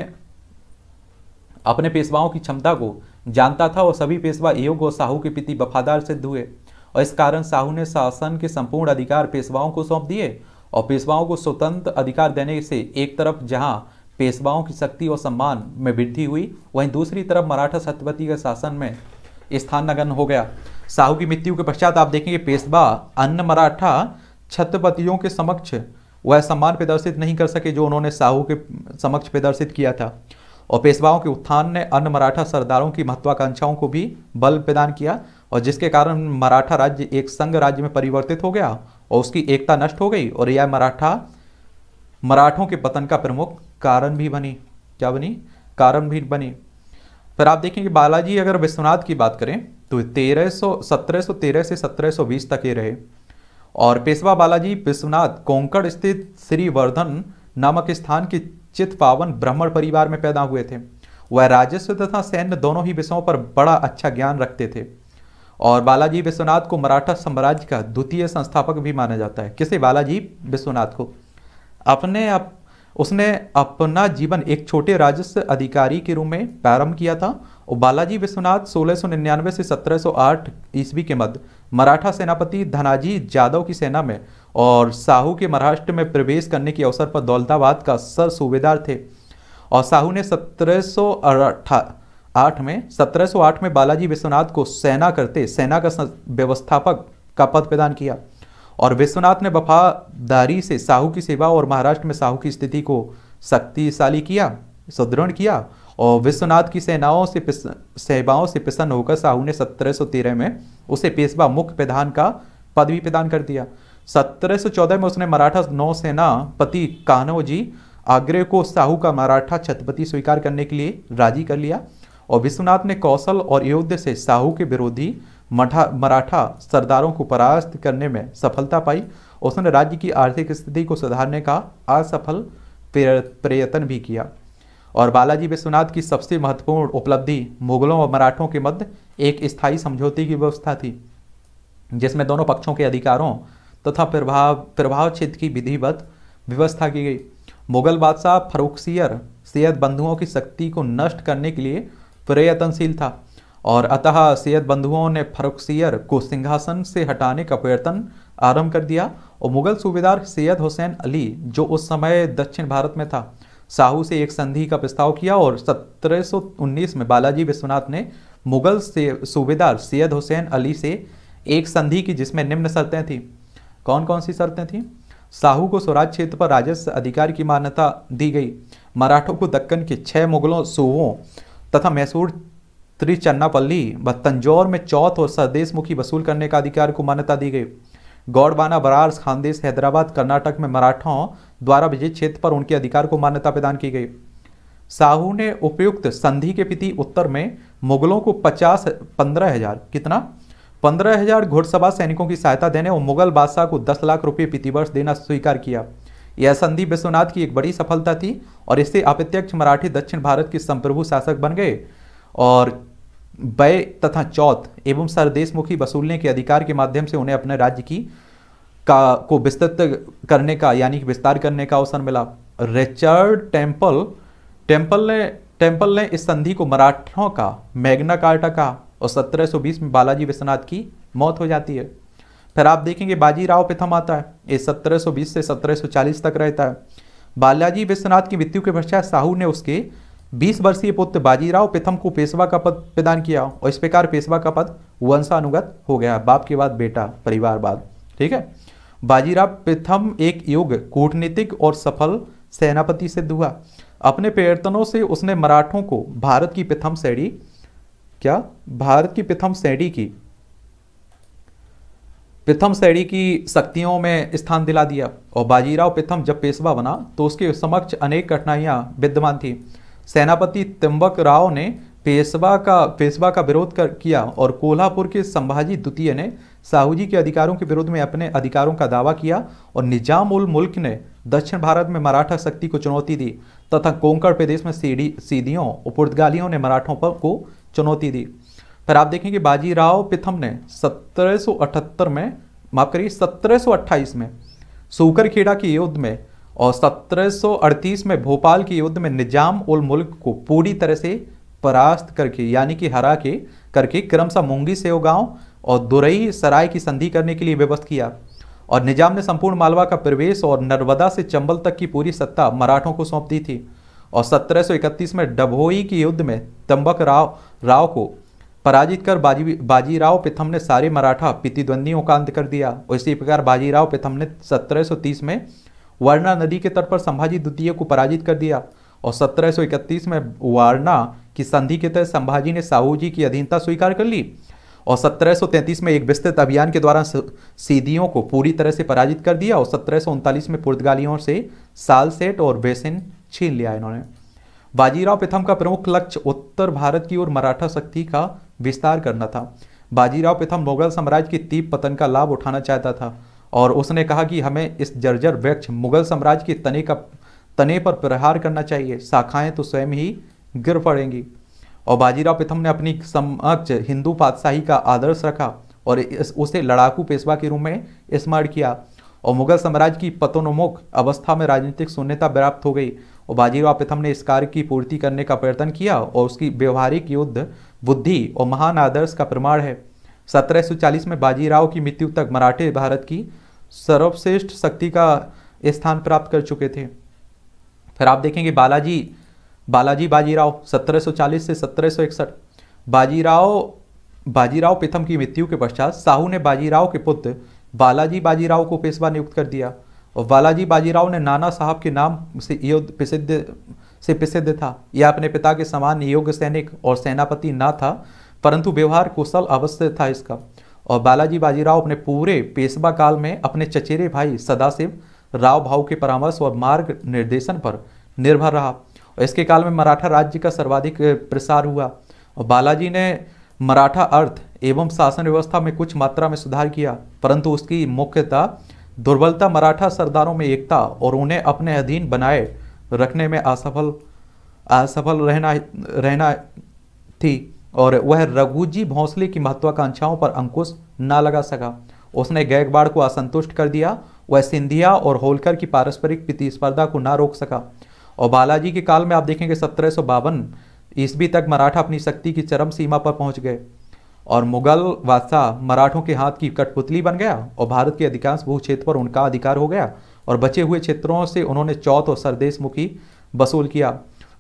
Speaker 1: अपने पेशवाओं की क्षमता को जानता था और सभी पेशवा योग और साहू के प्रति वफादार सिद्ध हुए और इस कारण साहू ने शासन के संपूर्ण अधिकार पेशवाओं को सौंप दिए और पेशवाओं को स्वतंत्र अधिकार देने से एक तरफ जहां पेशवाओं की शक्ति और सम्मान में वृद्धि हुई वहीं दूसरी तरफ मराठा छत्रपति के शासन में स्थान नगन हो गया साहू की मृत्यु के पश्चात आप देखेंगे पेशवा अन्य मराठा छत्रपतियों के समक्ष वह सम्मान प्रदर्शित नहीं कर सके जो उन्होंने साहू के समक्ष प्रदर्शित किया था और पेशवाओं के उत्थान ने अन्य मराठा सरदारों की महत्वाकांक्षाओं को भी बल प्रदान किया और जिसके कारण मराठा राज्य एक संघ राज्य में परिवर्तित हो गया और उसकी एकता नष्ट हो गई और यह मराठा मराठों के पतन का प्रमुख कारण भी बनी क्या बनी कारण भी बनी फिर आप देखें कि बालाजी अगर विश्वनाथ की बात करें तो तेरह सौ सत्रह तेरह से सत्रह बीस तक ये रहे और पेशवा बालाजी विश्वनाथ कोंकण स्थित श्रीवर्धन नामक स्थान के चित पावन ब्राह्मण परिवार में पैदा हुए थे वह राजस्व तथा सैन्य दोनों ही विषयों पर बड़ा अच्छा ज्ञान रखते थे और बालाजी विश्वनाथ को मराठा साम्राज्य का द्वितीय संस्थापक भी माना जाता है किसे बालाजी विश्वनाथ को अपने अप, उसने अपना जीवन एक छोटे राजस्व अधिकारी के रूप में प्रारंभ किया था और बालाजी विश्वनाथ 1699 से 1708 ईस्वी के मध्य मराठा सेनापति धनाजी जादव की सेना में और साहू के महाराष्ट्र में प्रवेश करने के अवसर पर दौलताबाद का सर सूबेदार थे और साहू ने सत्रह आठ में 1708 में बालाजी विश्वनाथ को सेना करते सेना का व्यवस्थापक का पद प्रदान किया और विश्वनाथ ने वफादारी से साहू की सेवा और महाराष्ट्र में साहू की स्थिति को शक्तिशाली किया सुदृढ़ किया और विश्वनाथ की सेनाओं से सेवाओं से प्रसन्न होकर साहू ने 1713 में उसे पेशवा मुख्य प्रधान का पद भी प्रदान कर दिया 1714 में उसने मराठा नौसेनापति कान्होजी आगरे को साहू का मराठा छत्रपति स्वीकार करने के लिए राजी कर लिया और विश्वनाथ ने कौशल और योद्ध से साहू के विरोधी मराठा सरदारों को परास्त करने में सफलता पाई उसने राज्य की आर्थिक स्थिति को सुधारने का असफल प्रयत्न भी किया और बालाजी विश्वनाथ की सबसे महत्वपूर्ण उपलब्धि मुगलों और मराठों के मध्य एक स्थायी समझौते की व्यवस्था थी जिसमें दोनों पक्षों के अधिकारों तथा प्रभाव प्रभाव क्षेत्र की विधिवत व्यवस्था की गई मुगल बादशाह फरूख सियर सैयद बंधुओं की शक्ति को नष्ट करने के लिए प्रयत्नशील था और अतः सैयद बंधुओं ने फरुखसियर को सिंहासन से हटाने का प्रयत्न आरंभ कर दिया और मुगल सूबेदार सैयद हुसैन अली जो उस समय दक्षिण भारत में था साहू से एक संधि का प्रस्ताव किया और 1719 में बालाजी विश्वनाथ ने मुगल से सूबेदार सैयद हुसैन अली से एक संधि की जिसमें निम्न शर्तें थीं कौन कौन सी शर्तें थीं साहू को स्वराज क्षेत्र पर राजस्व अधिकार की मान्यता दी गई मराठों को दक्कन के छः मुगलों सूबों तथा मैसूर त्रिचन्नापल्ली व तंजौर में चौथ और सरदेश मुखी वसूल करने का अधिकार को मान्यता दी गई गौड़बाना बनारस खानदेश हैदराबाद कर्नाटक में मराठों द्वारा विजय क्षेत्र पर उनके अधिकार को मान्यता प्रदान की गई साहू ने उपयुक्त संधि के प्रति उत्तर में मुगलों को पचास पंद्रह हजार कितना पंद्रह हजार घुड़सभा सैनिकों की सहायता देने और मुगल बादशाह को दस लाख रुपये प्रतिवर्ष देना स्वीकार किया यह संधि विश्वनाथ की एक बड़ी सफलता थी और इससे अप्रत्यक्ष मराठी दक्षिण भारत के संप्रभु शासक बन गए और व्यय तथा चौथ एवं सरदेशमुखी वसूलने के अधिकार के माध्यम से उन्हें अपने राज्य की का को विस्तृत करने का यानी कि विस्तार करने का अवसर मिला रिचर्ड टेम्पल टेम्पल ने टेम्पल ने इस संधि को मराठों का मैग्ना कार्टा का और 1720 में बालाजी विश्वनाथ की मौत हो जाती है फिर आप देखेंगे बाजीराव प्रथम आता है ये 1720 से 1740 तक रहता है बालाजी विश्वनाथ की मृत्यु के पश्चात साहू ने उसके 20 वर्षीय पुत्र बाजीराव प्रथम को पेशवा का पद प्रदान किया और इस प्रकार पेशवा का पद वंशानुगत हो गया बाप के बाद बेटा परिवार बाद ठीक है बाजीराव प्रथम एक युग कूटनीतिक और सफल सेनापति से हुआ अपने प्रयत्नों से उसने मराठों को भारत की प्रथम श्रेणी क्या भारत की प्रथम श्रेणी की पिथम शैली की शक्तियों में स्थान दिला दिया और बाजीराव पिथम जब पेशवा बना तो उसके समक्ष अनेक कठिनाइयाँ विद्यमान थी सेनापति तिम्बक राव ने पेशवा का पेशवा का विरोध कर किया और कोल्हापुर के संभाजी द्वितीय ने साहूजी के अधिकारों के विरोध में अपने अधिकारों का दावा किया और निजाम उल मुल्क ने दक्षिण भारत में मराठा शक्ति को चुनौती दी तथा कोंकण प्रदेश में सीढ़ी सीधियों और पुर्तगालियों ने मराठों पर को चुनौती दी पर आप देखेंगे बाजीराव पिथम ने 1778 में माफ करिए 1728 में सूकरखेड़ा के युद्ध में और 1738 में भोपाल के युद्ध में निजाम उल मुल्क को पूरी तरह से परास्त करके यानी कि हरा के करके क्रमशः मुंगी से गांव और दुरई सराय की संधि करने के लिए व्यवस्थ किया और निजाम ने संपूर्ण मालवा का प्रवेश और नर्मदा से चंबल तक की पूरी सत्ता मराठों को सौंप दी थी और 1731 में डभोई के युद्ध में तंबक राव राव को पराजित कर बाजी बाजीराव प्रथम ने सारे मराठा प्रतिद्वंदियों का अंत कर दिया और इसी प्रकार बाजीराव प्रथम ने 1730 में वारणा नदी के तट पर संभाजी द्वितीय को पराजित कर दिया और 1731 में वारणा की संधि के तहत संभाजी ने साहू जी की अधीनता स्वीकार कर ली और 1733 में एक विस्तृत अभियान के द्वारा सीधियों को पूरी तरह से पराजित कर दिया और सत्रह में पुर्तगालियों से सालसेट और बेसिन छीन लिया इन्होंने बाजीराव प्रथम का प्रमुख लक्ष्य उत्तर भारत की ओर मराठा शक्ति का विस्तार करना था बाजीराव प्रथम मुगल साम्राज्य की तीव पतन का लाभ उठाना चाहता था और उसने कहा कि हमें इस जर्जर वृक्ष मुगल साम्राज्य की तने का तने पर प्रहार करना चाहिए शाखाएं तो स्वयं ही गिर पड़ेंगी और बाजीराव प्रथम ने अपनी समक्ष हिंदू पातशाही का आदर्श रखा और उसे लड़ाकू पेशवा के रूप में स्मरण किया और मुगल साम्राज्य की पतनोन्मुख अवस्था में राजनीतिक शून्यता व्याप्त हो गई और बाजीराव प्रथम ने इस कार्य की पूर्ति करने का प्रयत्न किया और उसकी व्यवहारिक युद्ध बुद्धि और महान आदर्श का प्रमाण है 1740 में बाजीराव की मृत्यु तक मराठे भारत की सर्वश्रेष्ठ शक्ति का स्थान प्राप्त कर चुके थे फिर आप देखेंगे बालाजी बालाजी बाजीराव 1740 से 1761 बाजीराव बाजीराव प्रथम की मृत्यु के पश्चात साहू ने बाजीराव के पुत्र बालाजी बाजीराव को पेशवा नियुक्त कर दिया और बालाजी बाजीराव ने नाना साहब के नाम से युद्ध प्रसिद्ध से प्रसिद्ध था यह अपने पिता के समान योग्य सैनिक और सेनापति ना था परंतु व्यवहार कुशल अवश्य था इसका और बालाजी बाजीराव अपने पूरे पेशवा काल में अपने चचेरे भाई सदाशिव राव भाव के परामर्श और मार्ग निर्देशन पर निर्भर रहा और इसके काल में मराठा राज्य का सर्वाधिक प्रसार हुआ और बालाजी ने मराठा अर्थ एवं शासन व्यवस्था में कुछ मात्रा में सुधार किया परंतु उसकी मुख्यतः दुर्बलता मराठा सरदारों में एकता और उन्हें अपने अधीन बनाए रखने में असफल असफल रहना रहना थी और वह रघुजी भोंसले की महत्वाकांक्षाओं पर अंकुश ना लगा सका उसने गैगबाड़ को असंतुष्ट कर दिया वह सिंधिया और होलकर की पारस्परिक प्रतिस्पर्धा को ना रोक सका और बालाजी के काल में आप देखेंगे सत्रह ईस्वी तक मराठा अपनी शक्ति की चरम सीमा पर पहुंच गए और मुगल बादशाह मराठों के हाथ की कठपुतली बन गया और भारत के अधिकांश भू क्षेत्र पर उनका अधिकार हो गया और बचे हुए क्षेत्रों से उन्होंने चौथ और सरदेश मुखी वसूल किया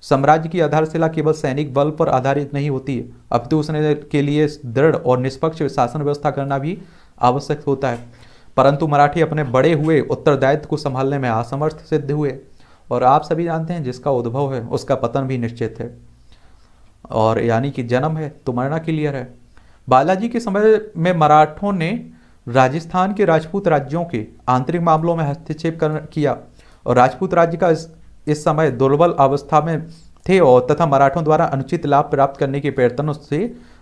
Speaker 1: साम्राज्य की आधारशिला केवल सैनिक बल पर आधारित नहीं होती अब तो उसने के लिए दृढ़ और निष्पक्ष शासन व्यवस्था करना भी आवश्यक होता है परंतु मराठी अपने बड़े हुए उत्तरदायित्व को संभालने में असमर्थ सिद्ध हुए और आप सभी जानते हैं जिसका उद्भव है उसका पतन भी निश्चित है और यानी कि जन्म है तो मरना क्लियर है बालाजी के समय में मराठों ने राजस्थान के राजपूत राज्यों के आंतरिक मामलों में हस्तक्षेप कर किया और राजपूत राज्य का इस, समय दुर्बल अवस्था में थे और तथा मराठों द्वारा अनुचित लाभ प्राप्त करने के प्रयत्नों से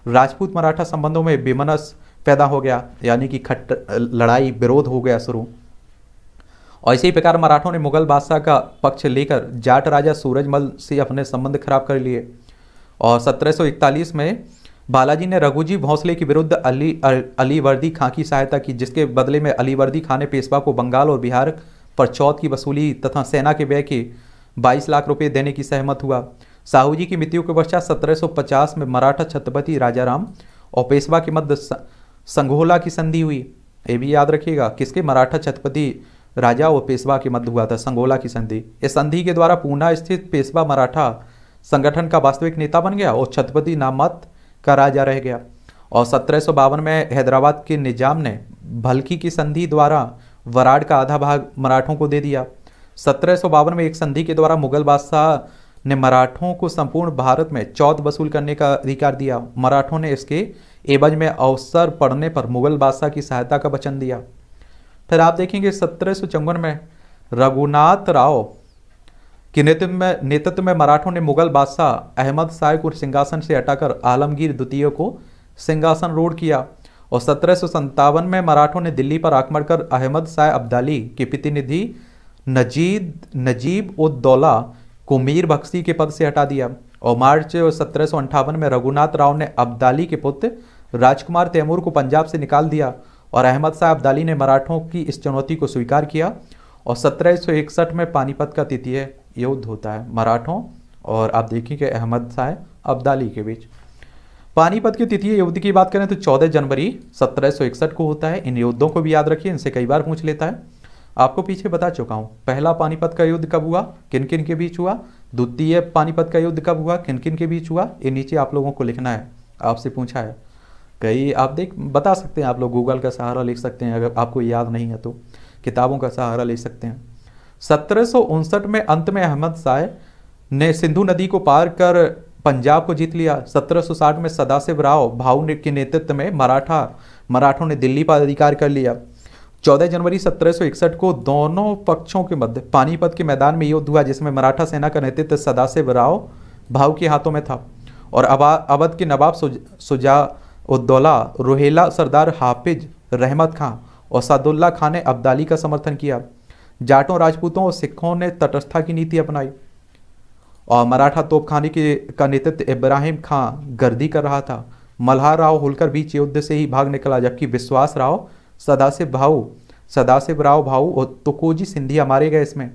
Speaker 1: राजपूत मराठा संबंधों में बेमनस पैदा हो गया यानी कि खट लड़ाई विरोध हो गया शुरू और इसी प्रकार मराठों ने मुगल बादशाह का पक्ष लेकर जाट राजा सूरजमल से अपने संबंध खराब कर लिए और 1741 में बालाजी ने रघुजी भोंसले के विरुद्ध अली अलीवर्दी खां की सहायता की जिसके बदले में अलीवर्दी खां ने पेशवा को बंगाल और बिहार पर चौथ की वसूली तथा सेना के व्यय के 22 लाख रुपए देने की सहमत हुआ साहू जी की मृत्यु के पश्चात 1750 में मराठा छत्रपति राजाराम और पेशवा के मध्य संघोला की संधि हुई ये भी याद रखिएगा किसके मराठा छत्रपति राजा और पेशवा के मध्य हुआ था संगोला की संधि इस संधि के द्वारा पूना स्थित पेशवा मराठा संगठन का वास्तविक नेता बन गया और छत्रपति नामत का राजा रह गया और सत्रह में हैदराबाद के निजाम ने भल्की की संधि द्वारा वराड का आधा भाग मराठों को दे दिया सत्रह में एक संधि के द्वारा मुगल बादशाह ने मराठों को संपूर्ण भारत में चौथ वसूल करने का अधिकार दिया मराठों ने इसके एवज में अवसर पड़ने पर मुगल बादशाह की सहायता का वचन दिया फिर आप देखेंगे सत्रह में रघुनाथ राव कि नेतृत्व में नेतृत्व में मराठों ने मुगल बादशाह अहमद शाह को सिंहासन से हटाकर आलमगीर द्वितीय को सिंहासन रोड किया और सत्रह में मराठों ने दिल्ली पर आक्रमण कर अहमद शाह अब्दाली के प्रतिनिधि नजीद नजीब उद्दौला को मीर बख्शी के पद से हटा दिया और मार्च सत्रह में रघुनाथ राव ने अब्दाली के पुत्र राजकुमार तैमूर को पंजाब से निकाल दिया और अहमद शाह अब्दाली ने मराठों की इस चुनौती को स्वीकार किया और सत्रह में पानीपत का तिथि है युद्ध होता है मराठों और आप देखें कि अहमद शाह अब्दाली के बीच पानीपत के तृतीय युद्ध की बात करें तो 14 जनवरी 1761 को होता है इन युद्धों को भी याद रखिए इनसे कई बार पूछ लेता है आपको पीछे बता चुका हूँ पहला पानीपत का युद्ध कब हुआ किन किन के बीच हुआ द्वितीय पानीपत का युद्ध कब हुआ किन किन के बीच हुआ ये नीचे आप लोगों को लिखना है आपसे पूछा है कई आप देख बता सकते हैं आप लोग गूगल का सहारा लिख सकते हैं अगर आपको याद नहीं है तो किताबों का सहारा ले सकते हैं सत्रह में अंत में अहमद शाह ने सिंधु नदी को पार कर पंजाब को जीत लिया 1760 में सदाशिव राव भाऊ के नेतृत्व में मराठा मराठों ने दिल्ली पर अधिकार कर लिया 14 जनवरी 1761 को दोनों पक्षों के मध्य पानीपत के मैदान में युद्ध हुआ जिसमें मराठा सेना का नेतृत्व सदाशिव राव भाऊ के हाथों में था और अवध के नवाब सुजा उद्दौला रोहेला सरदार हाफिज रहमत खां और सादुल्ला खां ने अब्दाली का समर्थन किया जाटों राजपूतों और सिखों ने तटस्था की नीति अपनाई और मराठा तोपखाने के का नेतृत्व इब्राहिम खां गर्दी कर रहा था मल्हार राव होलकर बीच युद्ध से ही भाग निकला जबकि विश्वास राव सदाशिव भाऊ सदाशिव राव भाऊ और तुकोजी सिंधिया मारे गए इसमें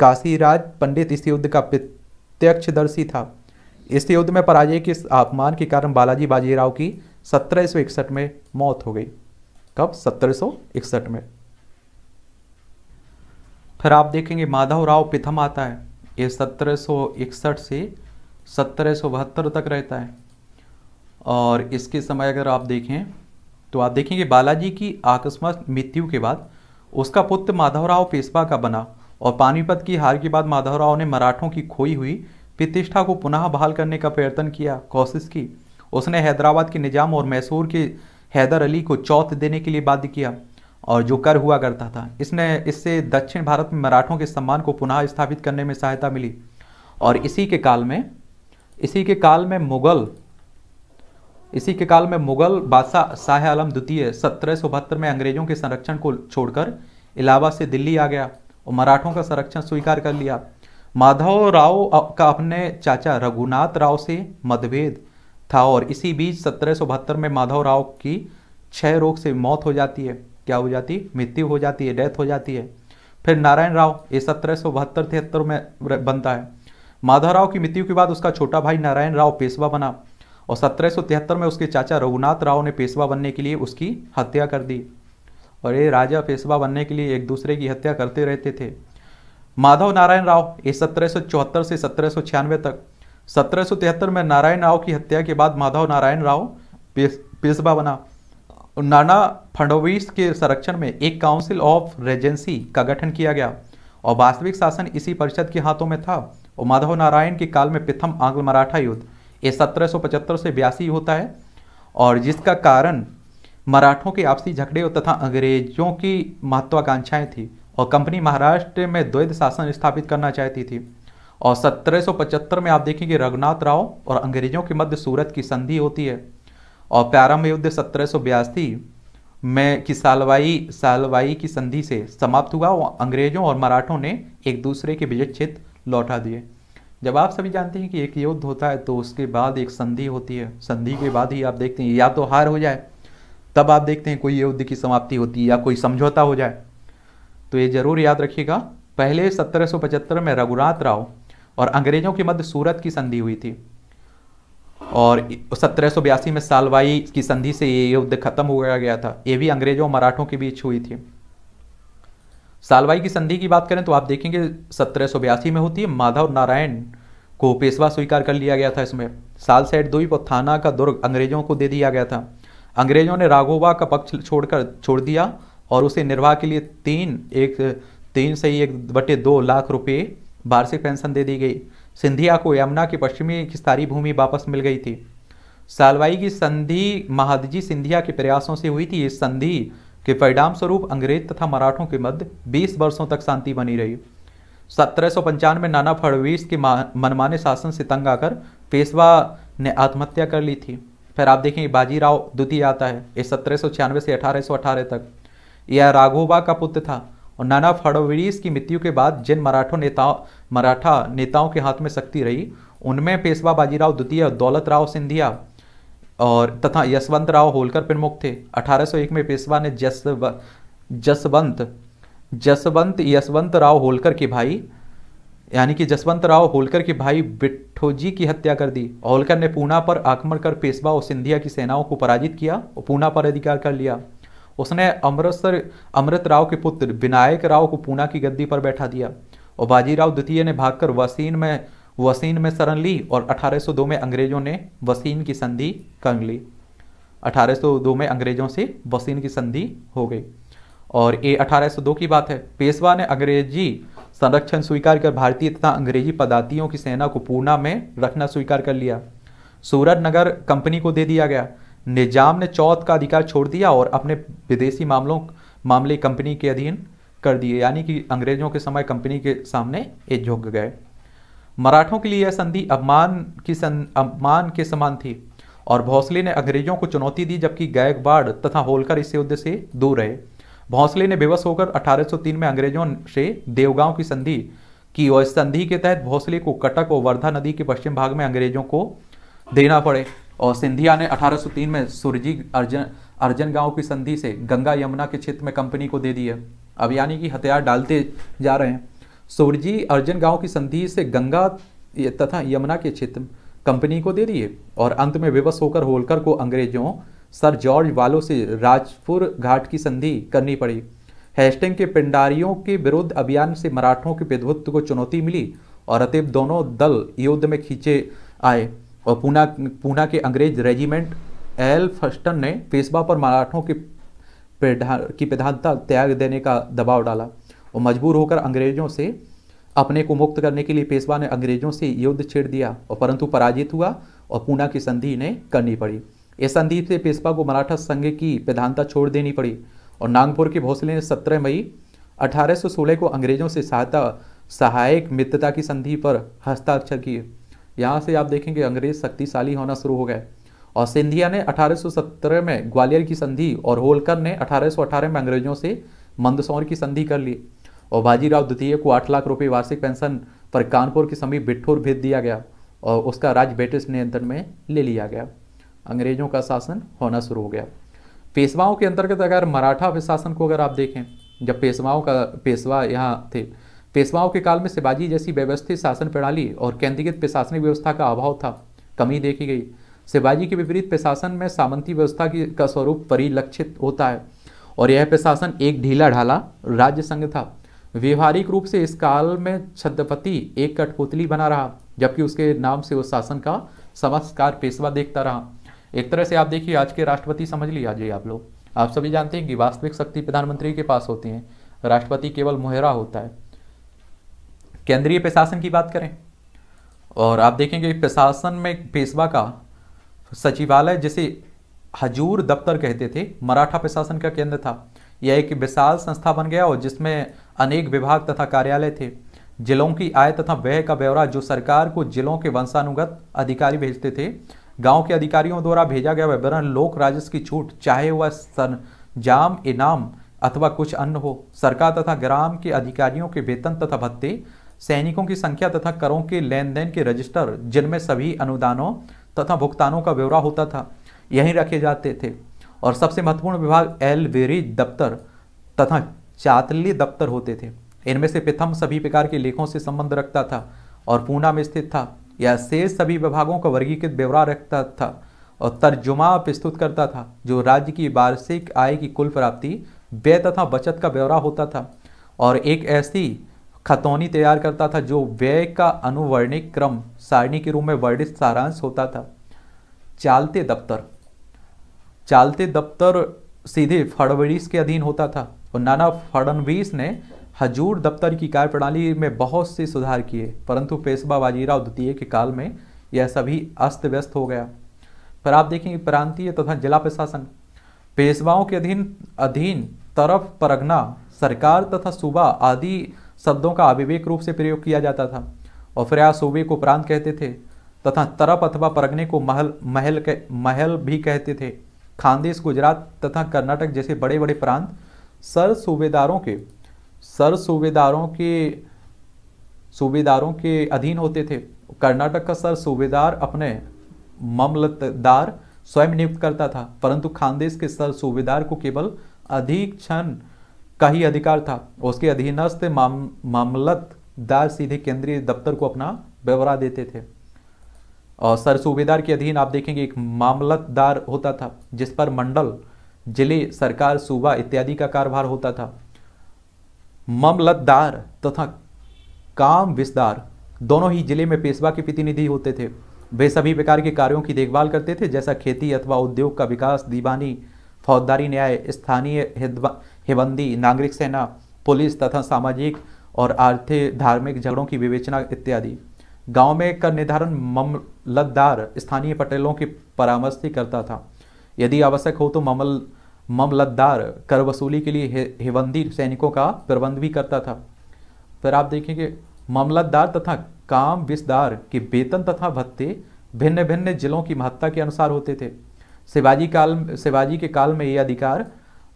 Speaker 1: काशीराज पंडित इस युद्ध का प्रत्यक्षदर्शी था इस युद्ध में पराजय के अपमान के कारण बालाजी बाजीराव की सत्रह में मौत हो गई कब सत्रह में फिर आप देखेंगे माधव राव प्रथम आता है ये सत्रह से सत्रह तक रहता है और इसके समय अगर आप देखें तो आप देखेंगे बालाजी की आकस्मत मृत्यु के बाद उसका पुत्र माधवराव पेशवा का बना और पानीपत की हार के बाद माधवराव ने मराठों की खोई हुई प्रतिष्ठा को पुनः बहाल करने का प्रयत्न किया कोशिश की उसने हैदराबाद के निजाम और मैसूर के हैदर अली को चौथ देने के लिए बाध्य किया और जो कर हुआ करता था इसने इससे दक्षिण भारत में मराठों के सम्मान को पुनः स्थापित करने में सहायता मिली और इसी के काल में इसी के काल में मुगल इसी के काल में मुगल बादशाह शाह आलम द्वितीय सत्रह में अंग्रेजों के संरक्षण को छोड़कर इलाहाबाद से दिल्ली आ गया और मराठों का संरक्षण स्वीकार कर लिया माधव राव का अपने चाचा रघुनाथ राव से मतभेद था और इसी बीच सत्रह में माधव राव की क्षय रोग से मौत हो जाती है क्या हो जाती है मृत्यु हो जाती है डेथ हो जाती है फिर नारायण राव ये सत्रह सौ बहत्तर तिहत्तर में बनता है माधवराव की मृत्यु के बाद उसका छोटा भाई नारायण राव पेशवा बना और सत्रह सौ तिहत्तर में उसके चाचा रघुनाथ राव ने पेशवा बनने के लिए उसकी हत्या कर दी और ये राजा पेशवा बनने के लिए एक दूसरे की हत्या करते रहते थे माधव नारायण राव ये सत्रह से सत्रह तक सत्रह में नारायण राव की हत्या के बाद माधव नारायण राव पेशवा बना और नाना फडणवीस के संरक्षण में एक काउंसिल ऑफ रेजेंसी का गठन किया गया और वास्तविक शासन इसी परिषद के हाथों में था और माधव नारायण के काल में प्रथम आंग्ल मराठा युद्ध ये सत्रह से बयासी होता है और जिसका कारण मराठों के आपसी झगड़े तथा अंग्रेजों की महत्वाकांक्षाएं थी और कंपनी महाराष्ट्र में द्वैध शासन स्थापित करना चाहती थी और 1775 में आप देखेंगे रघुनाथ राव और अंग्रेजों के मध्य सूरत की संधि होती है और प्रारंभ युद्ध सत्रह सौ बयासी में की सालवाई सालवाई की संधि से समाप्त हुआ और अंग्रेजों और मराठों ने एक दूसरे के विजय क्षेत्र लौटा दिए जब आप सभी जानते हैं कि एक युद्ध होता है तो उसके बाद एक संधि होती है संधि के बाद ही आप देखते हैं या तो हार हो जाए तब आप देखते हैं कोई युद्ध की समाप्ति होती है या कोई समझौता हो जाए तो ये जरूर याद रखिएगा पहले 1775 में रघुनाथ राव और अंग्रेजों के मध्य सूरत की संधि हुई थी और सत्रह में सालवाई की संधि से ये युद्ध खत्म हो गया था ये भी अंग्रेजों और मराठों के बीच हुई थी सालवाई की संधि की बात करें तो आप देखेंगे सत्रह में होती है माधव नारायण को पेशवा स्वीकार कर लिया गया था इसमें साल सेठ दुई को थाना का दुर्ग अंग्रेजों को दे दिया गया था अंग्रेजों ने राघोबा का पक्ष छोड़कर छोड़ दिया और उसे निर्वाह के लिए तीन एक तीन से ही एक बटे दो लाख रुपये वार्षिक पेंशन दे दी गई सिंधिया को यमुना की पश्चिमी किस्तारी भूमि वापस मिल गई थी सालवाई की संधि महादजी सिंधिया के प्रयासों से हुई थी इस संधि के परिणाम स्वरूप अंग्रेज तथा मराठों के मध्य 20 वर्षों तक शांति बनी रही सत्रह में नाना फडवीस के मनमाने शासन से तंग आकर पेशवा ने आत्महत्या कर ली थी फिर आप देखें बाजीराव द्वितीय आता है ये सत्रह से अठारह तक यह राघोबा का पुत्र था और नाना फाड़ोवीस की मृत्यु के बाद जिन मराठों नेताओं मराठा नेताओं के हाथ में शक्ति रही उनमें पेशवा बाजीराव द्वितीय दौलत राव सिंधिया और तथा यशवंत राव होलकर प्रमुख थे 1801 में पेशवा ने जसव जसवंत जसवंत यशवंत राव होलकर के भाई यानी कि जसवंत राव होलकर के भाई बिठोजी की हत्या कर दी होलकर ने पूना पर आक्रमण कर पेशवा और सिंधिया की सेनाओं को पराजित किया और पूना पर अधिकार कर लिया उसने अमृतसर अमृत राव के पुत्र विनायक राव को पूना की गद्दी पर बैठा दिया और बाजीराव द्वितीय ने भागकर वसीन में वसीन में शरण ली और 1802 में अंग्रेजों ने वसीन की संधि कर ली 1802 में अंग्रेजों से वसीन की संधि हो गई और ये 1802 की बात है पेशवा ने अंग्रेजी संरक्षण स्वीकार कर भारतीय तथा अंग्रेजी पदातियों की सेना को पूना में रखना स्वीकार कर लिया सूरत नगर कंपनी को दे दिया गया निजाम ने चौथ का अधिकार छोड़ दिया और अपने विदेशी मामलों मामले कंपनी के अधीन कर दिए यानी कि अंग्रेजों के समय कंपनी के सामने ये झुक गए मराठों के लिए यह संधि अपमान की सं, अपमान के समान थी और भोसले ने अंग्रेजों को चुनौती दी जबकि गायकवाड़ तथा होलकर इस युद्ध से दूर रहे भोसले ने बेवस होकर 1803 में अंग्रेजों से देवगांव की संधि की और इस संधि के तहत भोसले को कटक और वर्धा नदी के पश्चिम भाग में अंग्रेजों को देना पड़े और सिंधिया ने 1803 में सुरजी अर्जन अर्जन गांव की संधि से गंगा यमुना के क्षेत्र में कंपनी को दे दी है अब यानी कि हथियार डालते जा रहे हैं सुरजी अर्जन गांव की संधि से गंगा तथा यमुना के क्षेत्र कंपनी को दे दिए और अंत में विवश होकर होलकर को अंग्रेजों सर जॉर्ज वालों से राजपुर घाट की संधि करनी पड़ी हेस्टिंग के पिंडारियों के विरुद्ध अभियान से मराठों के विधुत्व को चुनौती मिली और अतिब दोनों दल युद्ध में खींचे आए और पूना पूना के अंग्रेज रेजिमेंट एल फस्टन ने पेशवा पर मराठों के की प्रधानता त्याग देने का दबाव डाला और मजबूर होकर अंग्रेजों से अपने को मुक्त करने के लिए पेशवा ने अंग्रेजों से युद्ध छेड़ दिया और परंतु पराजित हुआ और पूना की संधि ने करनी पड़ी इस संधि से पेशवा को मराठा संघ की प्रधानता छोड़ देनी पड़ी और नागपुर के भोसले ने 17 मई 1816 को अंग्रेजों से सहायता सहायक मित्रता की संधि पर हस्ताक्षर किए यहाँ से आप देखेंगे अंग्रेज शक्तिशाली होना शुरू हो गए और सिंधिया ने 1817 में ग्वालियर की संधि और होलकर ने 1818 में अंग्रेजों से मंदसौर की संधि कर ली और बाजीराव द्वितीय को 8 लाख रुपए वार्षिक पेंशन पर कानपुर के समीप बिट्ठूर भेज दिया गया और उसका राज्य ब्रिटिश नियंत्रण में ले लिया गया अंग्रेजों का शासन होना शुरू हो गया पेशवाओं के अंतर्गत अगर मराठा शासन को अगर आप देखें जब पेशवाओं का पेशवा यहाँ थे पेशवाओं के काल में शिवाजी जैसी व्यवस्थित शासन प्रणाली और केंद्रीकृत प्रशासनिक व्यवस्था का अभाव था कमी देखी गई शिवाजी के विपरीत प्रशासन में सामंती व्यवस्था की का स्वरूप परिलक्षित होता है और यह प्रशासन एक ढीला ढाला राज्य संघ था व्यवहारिक रूप से इस काल में छत्रपति एक कठपुतली बना रहा जबकि उसके नाम से उस शासन का समस्कार पेशवा देखता रहा एक तरह से आप देखिए आज के राष्ट्रपति समझ लिया आज आप लोग आप सभी जानते हैं कि वास्तविक शक्ति प्रधानमंत्री के पास होती हैं राष्ट्रपति केवल मुहरा होता है केंद्रीय प्रशासन की बात करें और आप देखेंगे प्रशासन में पेशवा का सचिवालय जिसे हजूर दफ्तर कहते थे मराठा प्रशासन का केंद्र था यह एक विशाल संस्था बन गया और जिसमें अनेक विभाग तथा कार्यालय थे जिलों की आय तथा व्यय का ब्यौरा जो सरकार को जिलों के वंशानुगत अधिकारी भेजते थे गांव के अधिकारियों द्वारा भेजा गया विवरण लोक राजस्व की छूट चाहे वह जाम इनाम अथवा कुछ अन्य हो सरकार तथा ग्राम के अधिकारियों के वेतन तथा भत्ते सैनिकों की संख्या तथा करों के लेन देन के रजिस्टर जिनमें सभी अनुदानों तथा भुगतानों का ब्यौरा होता था यहीं रखे जाते थे और सबसे महत्वपूर्ण विभाग एलवेरी दफ्तर तथा चातली दफ्तर होते थे इनमें से प्रथम सभी प्रकार के लेखों से संबंध रखता था और पूना में स्थित था यह शेष सभी विभागों का वर्गीकृत ब्यौरा रखता था और तर्जुमा प्रस्तुत करता था जो राज्य की वार्षिक आय की कुल प्राप्ति व्यय तथा बचत का ब्यौरा होता था और एक ऐसी खतौनी तैयार करता था जो व्यय का अनुवर्णिक क्रम सारणी के रूप में वर्णित सारांश होता था चालते दफ्तर चालते दफ्तर सीधे फड़वीस के अधीन होता था और नाना फडनवीस ने हजूर दफ्तर की कार्यप्रणाली में बहुत से सुधार किए परंतु पेशवा बाजीराव द्वितीय के काल में यह सभी अस्त व्यस्त हो गया पर आप देखेंगे प्रांतीय तथा जिला प्रशासन पेशवाओं के अधीन अधीन तरफ परगना सरकार तथा सूबा आदि शब्दों का अविवेक रूप से प्रयोग किया जाता था और प्रयास सूबे को प्रांत कहते थे तथा तरप अथवा परगने को महल महल के महल भी कहते थे खानदेश गुजरात तथा कर्नाटक जैसे बड़े बड़े प्रांत सर सूबेदारों के सर सूबेदारों के सूबेदारों के अधीन होते थे कर्नाटक का सर सूबेदार अपने ममलतदार स्वयं नियुक्त करता था परंतु खानदेश के सर सूबेदार को केवल अधीक्षण का ही अधिकार था उसके अधीनस्थ माम, मामलतदार सीधे केंद्रीय दफ्तर को अपना ब्यौरा देते थे और सर सूबेदार के अधीन आप देखेंगे एक मामलतदार होता था जिस पर मंडल जिले सरकार सूबा इत्यादि का कारभार होता था मामलतदार तथा तो काम विस्तार दोनों ही जिले में पेशवा के प्रतिनिधि होते थे वे सभी प्रकार के कार्यों की देखभाल करते थे जैसा खेती अथवा उद्योग का विकास दीवानी फौजदारी न्याय स्थानीय हिबंदी नागरिक सेना पुलिस तथा सामाजिक और आर्थिक धार्मिक झगड़ों की विवेचना इत्यादि गांव में कर निर्धारण ममलतदार स्थानीय पटेलों की परामर्श करता था यदि आवश्यक हो तो ममल ममलतदार कर वसूली के लिए हिबंदी सैनिकों का प्रबंध भी करता था फिर आप देखेंगे ममलतदार तथा काम विस्तार के वेतन तथा भत्ते भिन्न भिन्न जिलों की महत्ता के अनुसार होते थे शिवाजी काल शिवाजी के काल में ये अधिकार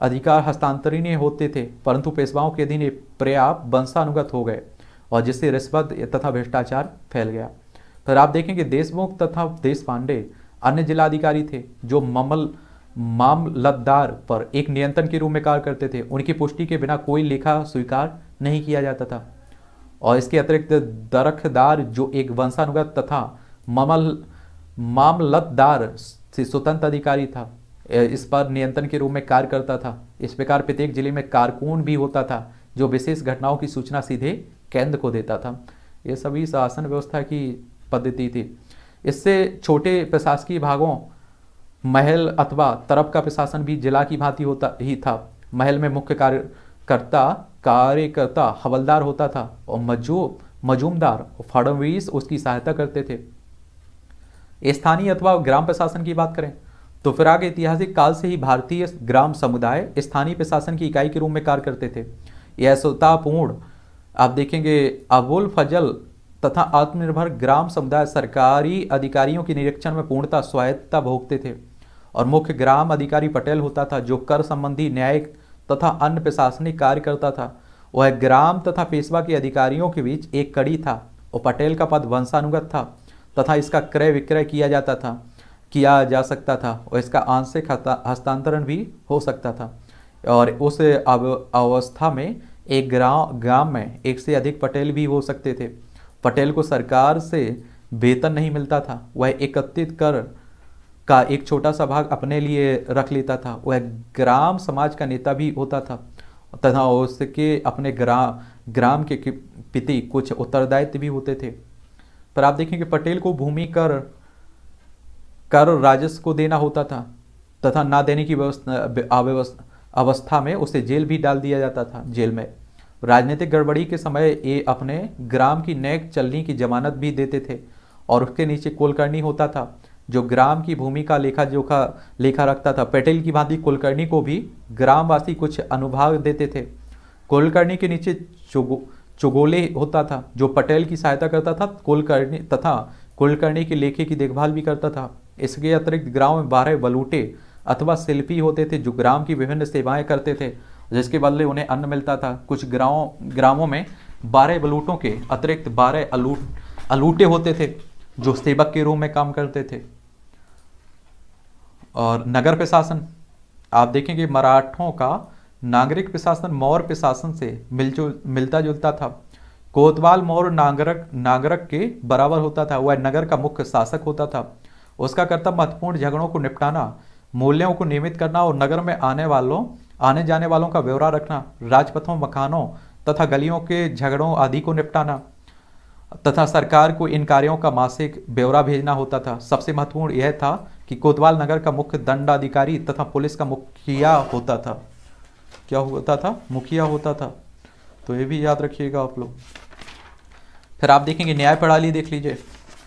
Speaker 1: अधिकार हस्तांतरणीय होते थे परंतु पेशवाओं के अधीन ये पर्याप्त वंशानुगत हो गए और जिससे रिश्वत तथा भ्रष्टाचार फैल गया फिर आप देखेंगे देशमुख तथा देश पांडे अन्य जिलाधिकारी थे जो ममल मामलतदार पर एक नियंत्रण के रूप में कार्य करते थे उनकी पुष्टि के बिना कोई लेखा स्वीकार नहीं किया जाता था और इसके अतिरिक्त दरखदार जो एक वंशानुगत तथा ममल मामलतदार से स्वतंत्र अधिकारी था इस पर नियंत्रण के रूप में कार्य करता था इस प्रकार प्रत्येक जिले में कारकुन भी होता था जो विशेष घटनाओं की सूचना सीधे केंद्र को देता था ये सभी शासन व्यवस्था की पद्धति थी इससे छोटे प्रशासकीय भागों महल अथवा तरफ का प्रशासन भी जिला की भांति होता ही था महल में मुख्य कार्यकर्ता कार्यकर्ता हवलदार होता था और मजू मजूमदार और फडणवीस उसकी सहायता करते थे स्थानीय अथवा ग्राम प्रशासन की बात करें तो फिर आगे ऐतिहासिक काल से ही भारतीय ग्राम समुदाय स्थानीय प्रशासन की इकाई के रूप में कार्य करते थे यशोतापूर्ण आप देखेंगे अबुल फजल तथा आत्मनिर्भर ग्राम समुदाय सरकारी अधिकारियों के निरीक्षण में पूर्णता स्वायत्ता भोगते थे और मुख्य ग्राम अधिकारी पटेल होता था जो कर संबंधी न्यायिक तथा अन्य प्रशासनिक कार्य करता था वह ग्राम तथा पेशवा के अधिकारियों के बीच एक कड़ी था और पटेल का पद वंशानुगत था तथा इसका क्रय विक्रय किया जाता था किया जा सकता था और इसका आंशिक हस्तांतरण भी हो सकता था और उस अव अवस्था में एक ग्राम ग्राम में एक से अधिक पटेल भी हो सकते थे पटेल को सरकार से वेतन नहीं मिलता था वह एकत्रित कर का एक छोटा सा भाग अपने लिए रख लेता था वह ग्राम समाज का नेता भी होता था तथा उसके अपने ग्राम ग्राम के प्रति कुछ उत्तरदायित्व भी होते थे पर आप देखें कि पटेल को भूमि कर कर और राजस्व को देना होता था तथा ना देने की व्यवस्था अवस्था में उसे जेल भी डाल दिया जाता था जेल में राजनीतिक गड़बड़ी के समय ये अपने ग्राम की नेक चलनी की जमानत भी देते थे और उसके नीचे कुलकर्णी होता था जो ग्राम की भूमि का लेखा जोखा लेखा रखता था पटेल की भांति कुलकर्णी को भी ग्रामवासी कुछ अनुभाग देते थे कुलकर्णी के नीचे चुगो चुगोले होता था जो पटेल की सहायता करता था कुलकर्णी तथा कुलकर्णी के लेखे की देखभाल भी करता था इसके अतिरिक्त ग्राम में बारह बलूटे अथवा शिल्पी होते थे जो ग्राम की विभिन्न सेवाएं करते थे जिसके बदले उन्हें अन्न मिलता था कुछ ग्राम ग्रामों में बारह बलूटों के अतिरिक्त बारह अलूट अलूटे होते थे जो सेवक के रूप में काम करते थे और नगर प्रशासन आप देखेंगे मराठों का नागरिक प्रशासन मौर्य प्रशासन से मिलजुल मिलता जुलता था कोतवाल मौर्य नागरक नागरक के बराबर होता था वह नगर का मुख्य शासक होता था उसका कर्तव्य महत्वपूर्ण झगड़ों को निपटाना मूल्यों को नियमित करना और नगर में आने वालों आने जाने वालों का ब्यौरा रखना राजपथों मकानों तथा गलियों के झगड़ों आदि को निपटाना तथा सरकार को इन कार्यों का मासिक ब्यौरा भेजना होता था सबसे महत्वपूर्ण यह था कि कोतवाल नगर का मुख्य दंडाधिकारी तथा पुलिस का मुखिया होता था क्या होता था मुखिया होता था तो ये भी याद रखिएगा आप लोग फिर आप देखेंगे न्याय प्रणाली देख लीजिए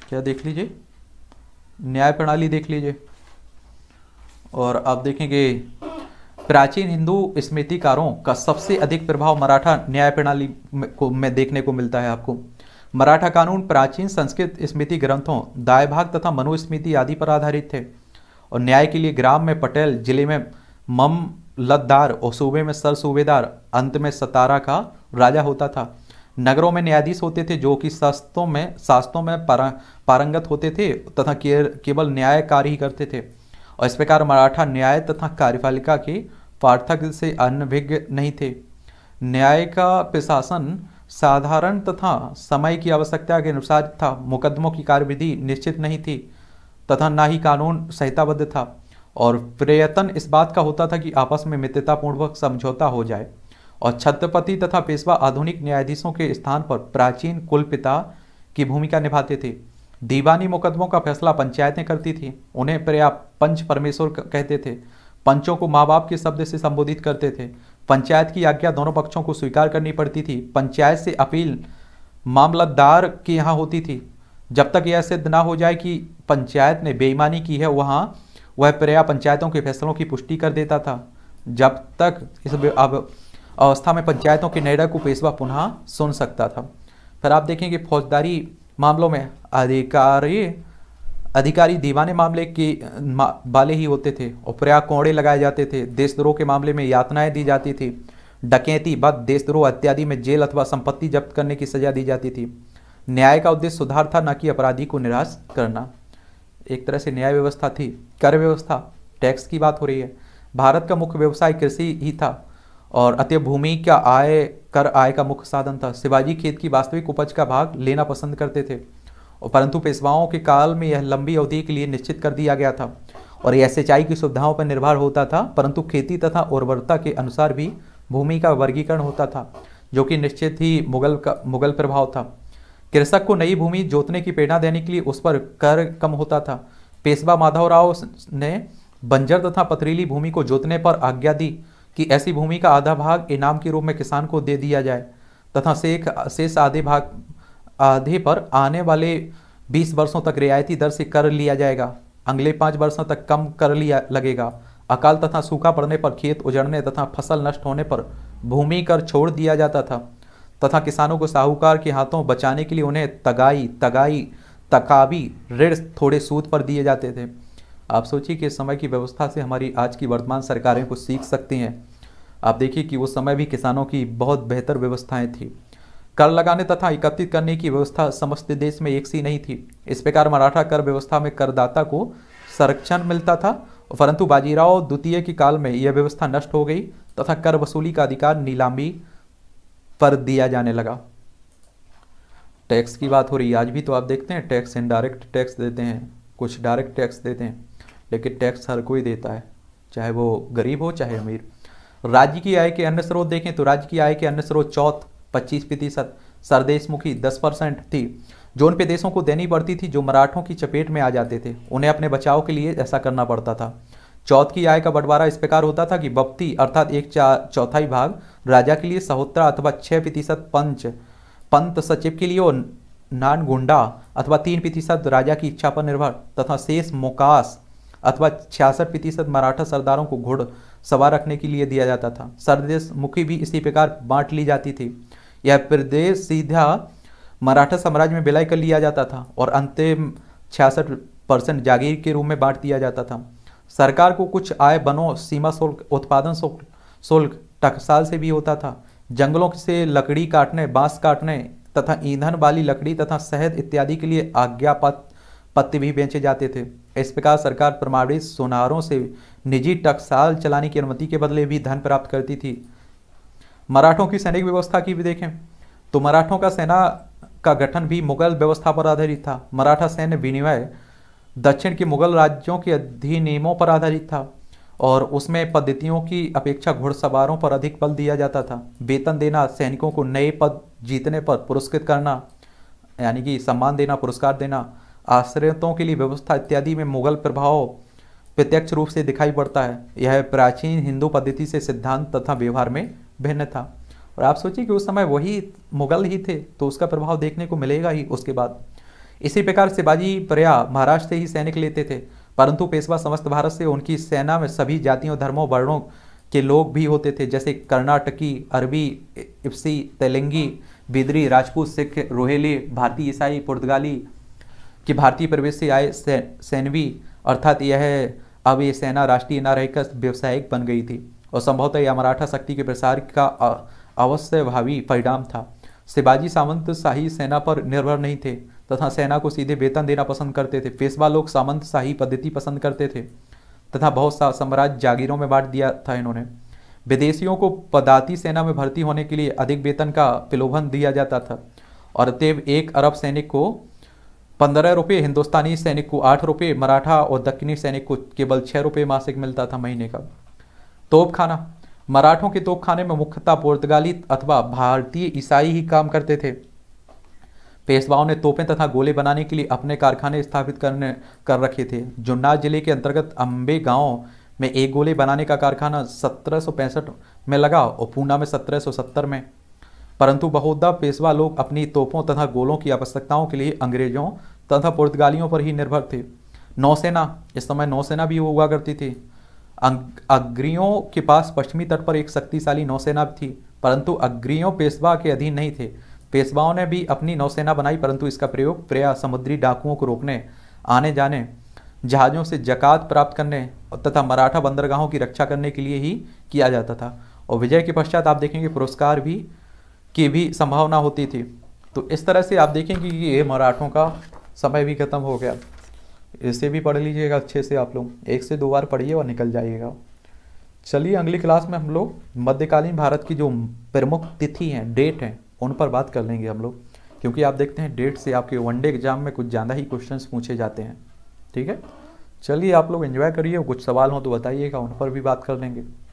Speaker 1: क्या देख लीजिए न्याय प्रणाली देख लीजिए और आप देखेंगे प्राचीन हिंदू स्मृतिकारों का सबसे अधिक प्रभाव मराठा न्याय प्रणाली को में देखने को मिलता है आपको मराठा कानून प्राचीन संस्कृत स्मृति ग्रंथों दायभाग तथा मनुस्मृति आदि पर आधारित थे और न्याय के लिए ग्राम में पटेल जिले में मम लद्दार और सूबे में सर सूबेदार अंत में सतारा का राजा होता था नगरों में न्यायाधीश होते थे जो कि शास्त्रों में शास्त्रों में पारंगत होते थे तथा केवल न्याय कार्य ही करते थे और इस प्रकार मराठा न्याय तथा कार्यपालिका के पार्थक से अनभिज्ञ नहीं थे न्याय का प्रशासन साधारण तथा समय की आवश्यकता के अनुसार था मुकदमों की कार्यविधि निश्चित नहीं थी तथा ना ही कानून संहिताबद्ध था और प्रयत्न इस बात का होता था कि आपस में मित्रतापूर्वक समझौता हो जाए और छत्रपति तथा पेशवा आधुनिक न्यायाधीशों के स्थान पर प्राचीन कुलपिता की भूमिका निभाते थे दीवानी मुकदमों का फैसला पंचायतें करती थी उन्हें पर्याप्त पंच परमेश्वर कहते थे पंचों को माँ बाप के शब्द से संबोधित करते थे पंचायत की आज्ञा दोनों पक्षों को स्वीकार करनी पड़ती थी पंचायत से अपील मामलतदार के यहाँ होती थी जब तक यह सिद्ध ना हो जाए कि पंचायत ने बेईमानी की है वहाँ वह प्रया पंचायतों के फैसलों की पुष्टि कर देता था जब तक इस अब अवस्था में पंचायतों के निर्णय को पेशवा पुनः सुन सकता था फिर आप देखेंगे फौजदारी मामलों में अधिकारी अधिकारी दीवाने मामले के वाले ही होते थे और कोड़े लगाए जाते थे देशद्रोह के मामले में यातनाएं दी जाती थी डकैती बद देशद्रोह इत्यादि में जेल अथवा संपत्ति जब्त करने की सजा दी जाती थी न्याय का उद्देश्य सुधार था न कि अपराधी को निराश करना एक तरह से न्याय व्यवस्था थी कर व्यवस्था टैक्स की बात हो रही है भारत का मुख्य व्यवसाय कृषि ही था और अत्य भूमि का आय कर आय का मुख्य साधन था शिवाजी खेत की वास्तविक उपज का भाग लेना पसंद करते थे और परंतु पेशवाओं के काल में यह लंबी अवधि के लिए निश्चित कर दिया गया था और यह एस की सुविधाओं पर निर्भर होता था परंतु खेती तथा उर्वरता के अनुसार भी भूमि का वर्गीकरण होता था जो कि निश्चित ही मुगल का मुगल प्रभाव था कृषक को नई भूमि जोतने की प्रेरणा देने के लिए उस पर कर कम होता था पेशवा माधवराव ने बंजर तथा पथरीली भूमि को जोतने पर आज्ञा दी कि ऐसी भूमि का आधा भाग इनाम के रूप में किसान को दे दिया जाए तथा शेख शेष आधे भाग आधे पर आने वाले 20 वर्षों तक रियायती दर से कर लिया जाएगा अगले पाँच वर्षों तक कम कर लिया लगेगा अकाल तथा सूखा पड़ने पर खेत उजड़ने तथा फसल नष्ट होने पर भूमि कर छोड़ दिया जाता था तथा किसानों को साहूकार के हाथों बचाने के लिए उन्हें तगाई तगाई तकावी ऋण थोड़े सूद पर दिए जाते थे आप सोचिए कि समय की व्यवस्था से हमारी आज की वर्तमान सरकारें कुछ सीख सकती हैं आप देखिए कि उस समय भी किसानों की बहुत बेहतर व्यवस्थाएं थी कर लगाने तथा एकत्रित करने की व्यवस्था समस्त देश में एक सी नहीं थी इस प्रकार मराठा कर व्यवस्था में करदाता को संरक्षण मिलता था परंतु बाजीराव द्वितीय के काल में यह व्यवस्था नष्ट हो गई तथा कर वसूली का अधिकार नीलामी पर दिया जाने लगा टैक्स की बात हो रही आज भी तो आप देखते हैं टैक्स इनडायरेक्ट टैक्स देते हैं कुछ डायरेक्ट टैक्स देते हैं लेकिन टैक्स हर कोई देता है चाहे वो गरीब हो चाहे अमीर राज्य की आय के अन्य स्रोत देखें तो राज्य की आय के अन्य स्रोत चौथ पच्चीस प्रतिशत सरदेशमुखी दस परसेंट थी जो उन प्रदेशों को देनी पड़ती थी जो मराठों की चपेट में आ जाते थे उन्हें अपने बचाव के लिए ऐसा करना पड़ता था चौथ की आय का बंटवारा इस प्रकार होता था कि बप्ती अर्थात एक चौथाई भाग राजा के लिए सहोत्रा अथवा छः प्रतिशत पंच पंत सचिव के लिए और नानगुंडा अथवा तीन प्रतिशत राजा की इच्छा पर निर्भर तथा शेष मोकास अथवा छियासठ प्रतिशत मराठा सरदारों को घुड़ सवार रखने के लिए दिया जाता था सरदेश मुखी भी इसी प्रकार बांट ली जाती थी यह प्रदेश सीधा मराठा साम्राज्य में विलय कर लिया जाता था और अंतिम छियासठ परसेंट जागीर के रूप में बांट दिया जाता था सरकार को कुछ आय बनों सीमा शुल्क उत्पादन शुल्क शुल्क टकसाल से भी होता था जंगलों से लकड़ी काटने बांस काटने तथा ईंधन वाली लकड़ी तथा शहद इत्यादि के लिए आज्ञापत पत्ते भी बेचे जाते थे इस प्रकार सरकार प्रमाणित सोनारों से निजी टकसाल चलाने की अनुमति के बदले भी धन प्राप्त करती थी मराठों की सैनिक व्यवस्था की भी देखें तो मराठों का सेना का गठन भी मुगल व्यवस्था पर आधारित था मराठा सैन्य विनिमय दक्षिण के मुगल राज्यों के अधिनियमों पर आधारित था और उसमें पद्धतियों की अपेक्षा घुड़सवारों पर अधिक बल दिया जाता था वेतन देना सैनिकों को नए पद जीतने पर पुरस्कृत करना यानी कि सम्मान देना पुरस्कार देना आश्रितों के लिए व्यवस्था इत्यादि में मुगल प्रभाव प्रत्यक्ष रूप से दिखाई पड़ता है यह प्राचीन हिंदू पद्धति से सिद्धांत तथा व्यवहार में भिन्न था और आप सोचिए कि उस समय वही मुगल ही थे तो उसका प्रभाव देखने को मिलेगा ही उसके बाद इसी प्रकार शिवाजी प्रया महाराष्ट्र से ही सैनिक लेते थे परंतु पेशवा समस्त भारत से उनकी सेना में सभी जातियों धर्मों वर्णों के लोग भी होते थे जैसे कर्नाटकी अरबी इप्सी तेलंगी बिदरी राजपूत सिख रोहेली भारतीय ईसाई पुर्तगाली के भारतीय प्रवेश से आए सैनवी अर्थात यह अब ये सेना राष्ट्रीय एनआरआई का व्यवसायिक बन गई थी और संभवतः यह मराठा शक्ति के प्रसार का अवश्य भावी परिणाम था शिवाजी सामंत शाही सेना पर निर्भर नहीं थे तथा सेना को सीधे वेतन देना पसंद करते थे पेशवा लोग सामंत शाही पद्धति पसंद करते थे तथा बहुत सा साम्राज्य जागीरों में बांट दिया था इन्होंने विदेशियों को पदाती सेना में भर्ती होने के लिए अधिक वेतन का प्रलोभन दिया जाता था और तेव एक अरब सैनिक को पंद्रह रुपये हिंदुस्तानी सैनिक को आठ रुपये मराठा और दक्षिणी सैनिक को केवल छः रुपये मासिक मिलता था महीने का तोप खाना मराठों के तोप खाने में मुख्यतः पुर्तगाली अथवा भारतीय ईसाई ही काम करते थे पेशवाओं ने तोपें तथा गोले बनाने के लिए अपने कारखाने स्थापित करने कर रखे थे जुन्नार जिले के अंतर्गत अम्बे गांव में एक गोले बनाने का कारखाना सत्रह में लगा और पूना में सत्रह में परंतु बहुधा पेशवा लोग अपनी तोपों तथा गोलों की आवश्यकताओं के लिए अंग्रेजों तथा पुर्तगालियों पर ही निर्भर थे नौसेना इस समय नौसेना भी हुआ करती थी अग्रियों के पास पश्चिमी तट पर एक शक्तिशाली नौसेना थी परंतु अग्रियों पेशवा के अधीन नहीं थे पेशवाओं ने भी अपनी नौसेना बनाई परंतु इसका प्रयोग प्रया समुद्री डाकुओं को रोकने आने जाने जहाज़ों से जकात प्राप्त करने तथा मराठा बंदरगाहों की रक्षा करने के लिए ही किया जाता था और विजय के पश्चात आप देखेंगे पुरस्कार भी की भी संभावना होती थी तो इस तरह से आप देखेंगे कि ये मराठों का समय भी खत्म हो गया इसे भी पढ़ लीजिएगा अच्छे से आप लोग एक से दो बार पढ़िए और निकल जाइएगा चलिए अगली क्लास में हम लोग मध्यकालीन भारत की जो प्रमुख तिथि हैं डेट हैं उन पर बात कर लेंगे हम लोग क्योंकि आप देखते हैं डेट से आपके वनडे एग्जाम में कुछ ज़्यादा ही क्वेश्चंस पूछे जाते हैं ठीक है चलिए आप लोग एंजॉय करिए कुछ सवाल हो तो बताइएगा उन पर भी बात कर लेंगे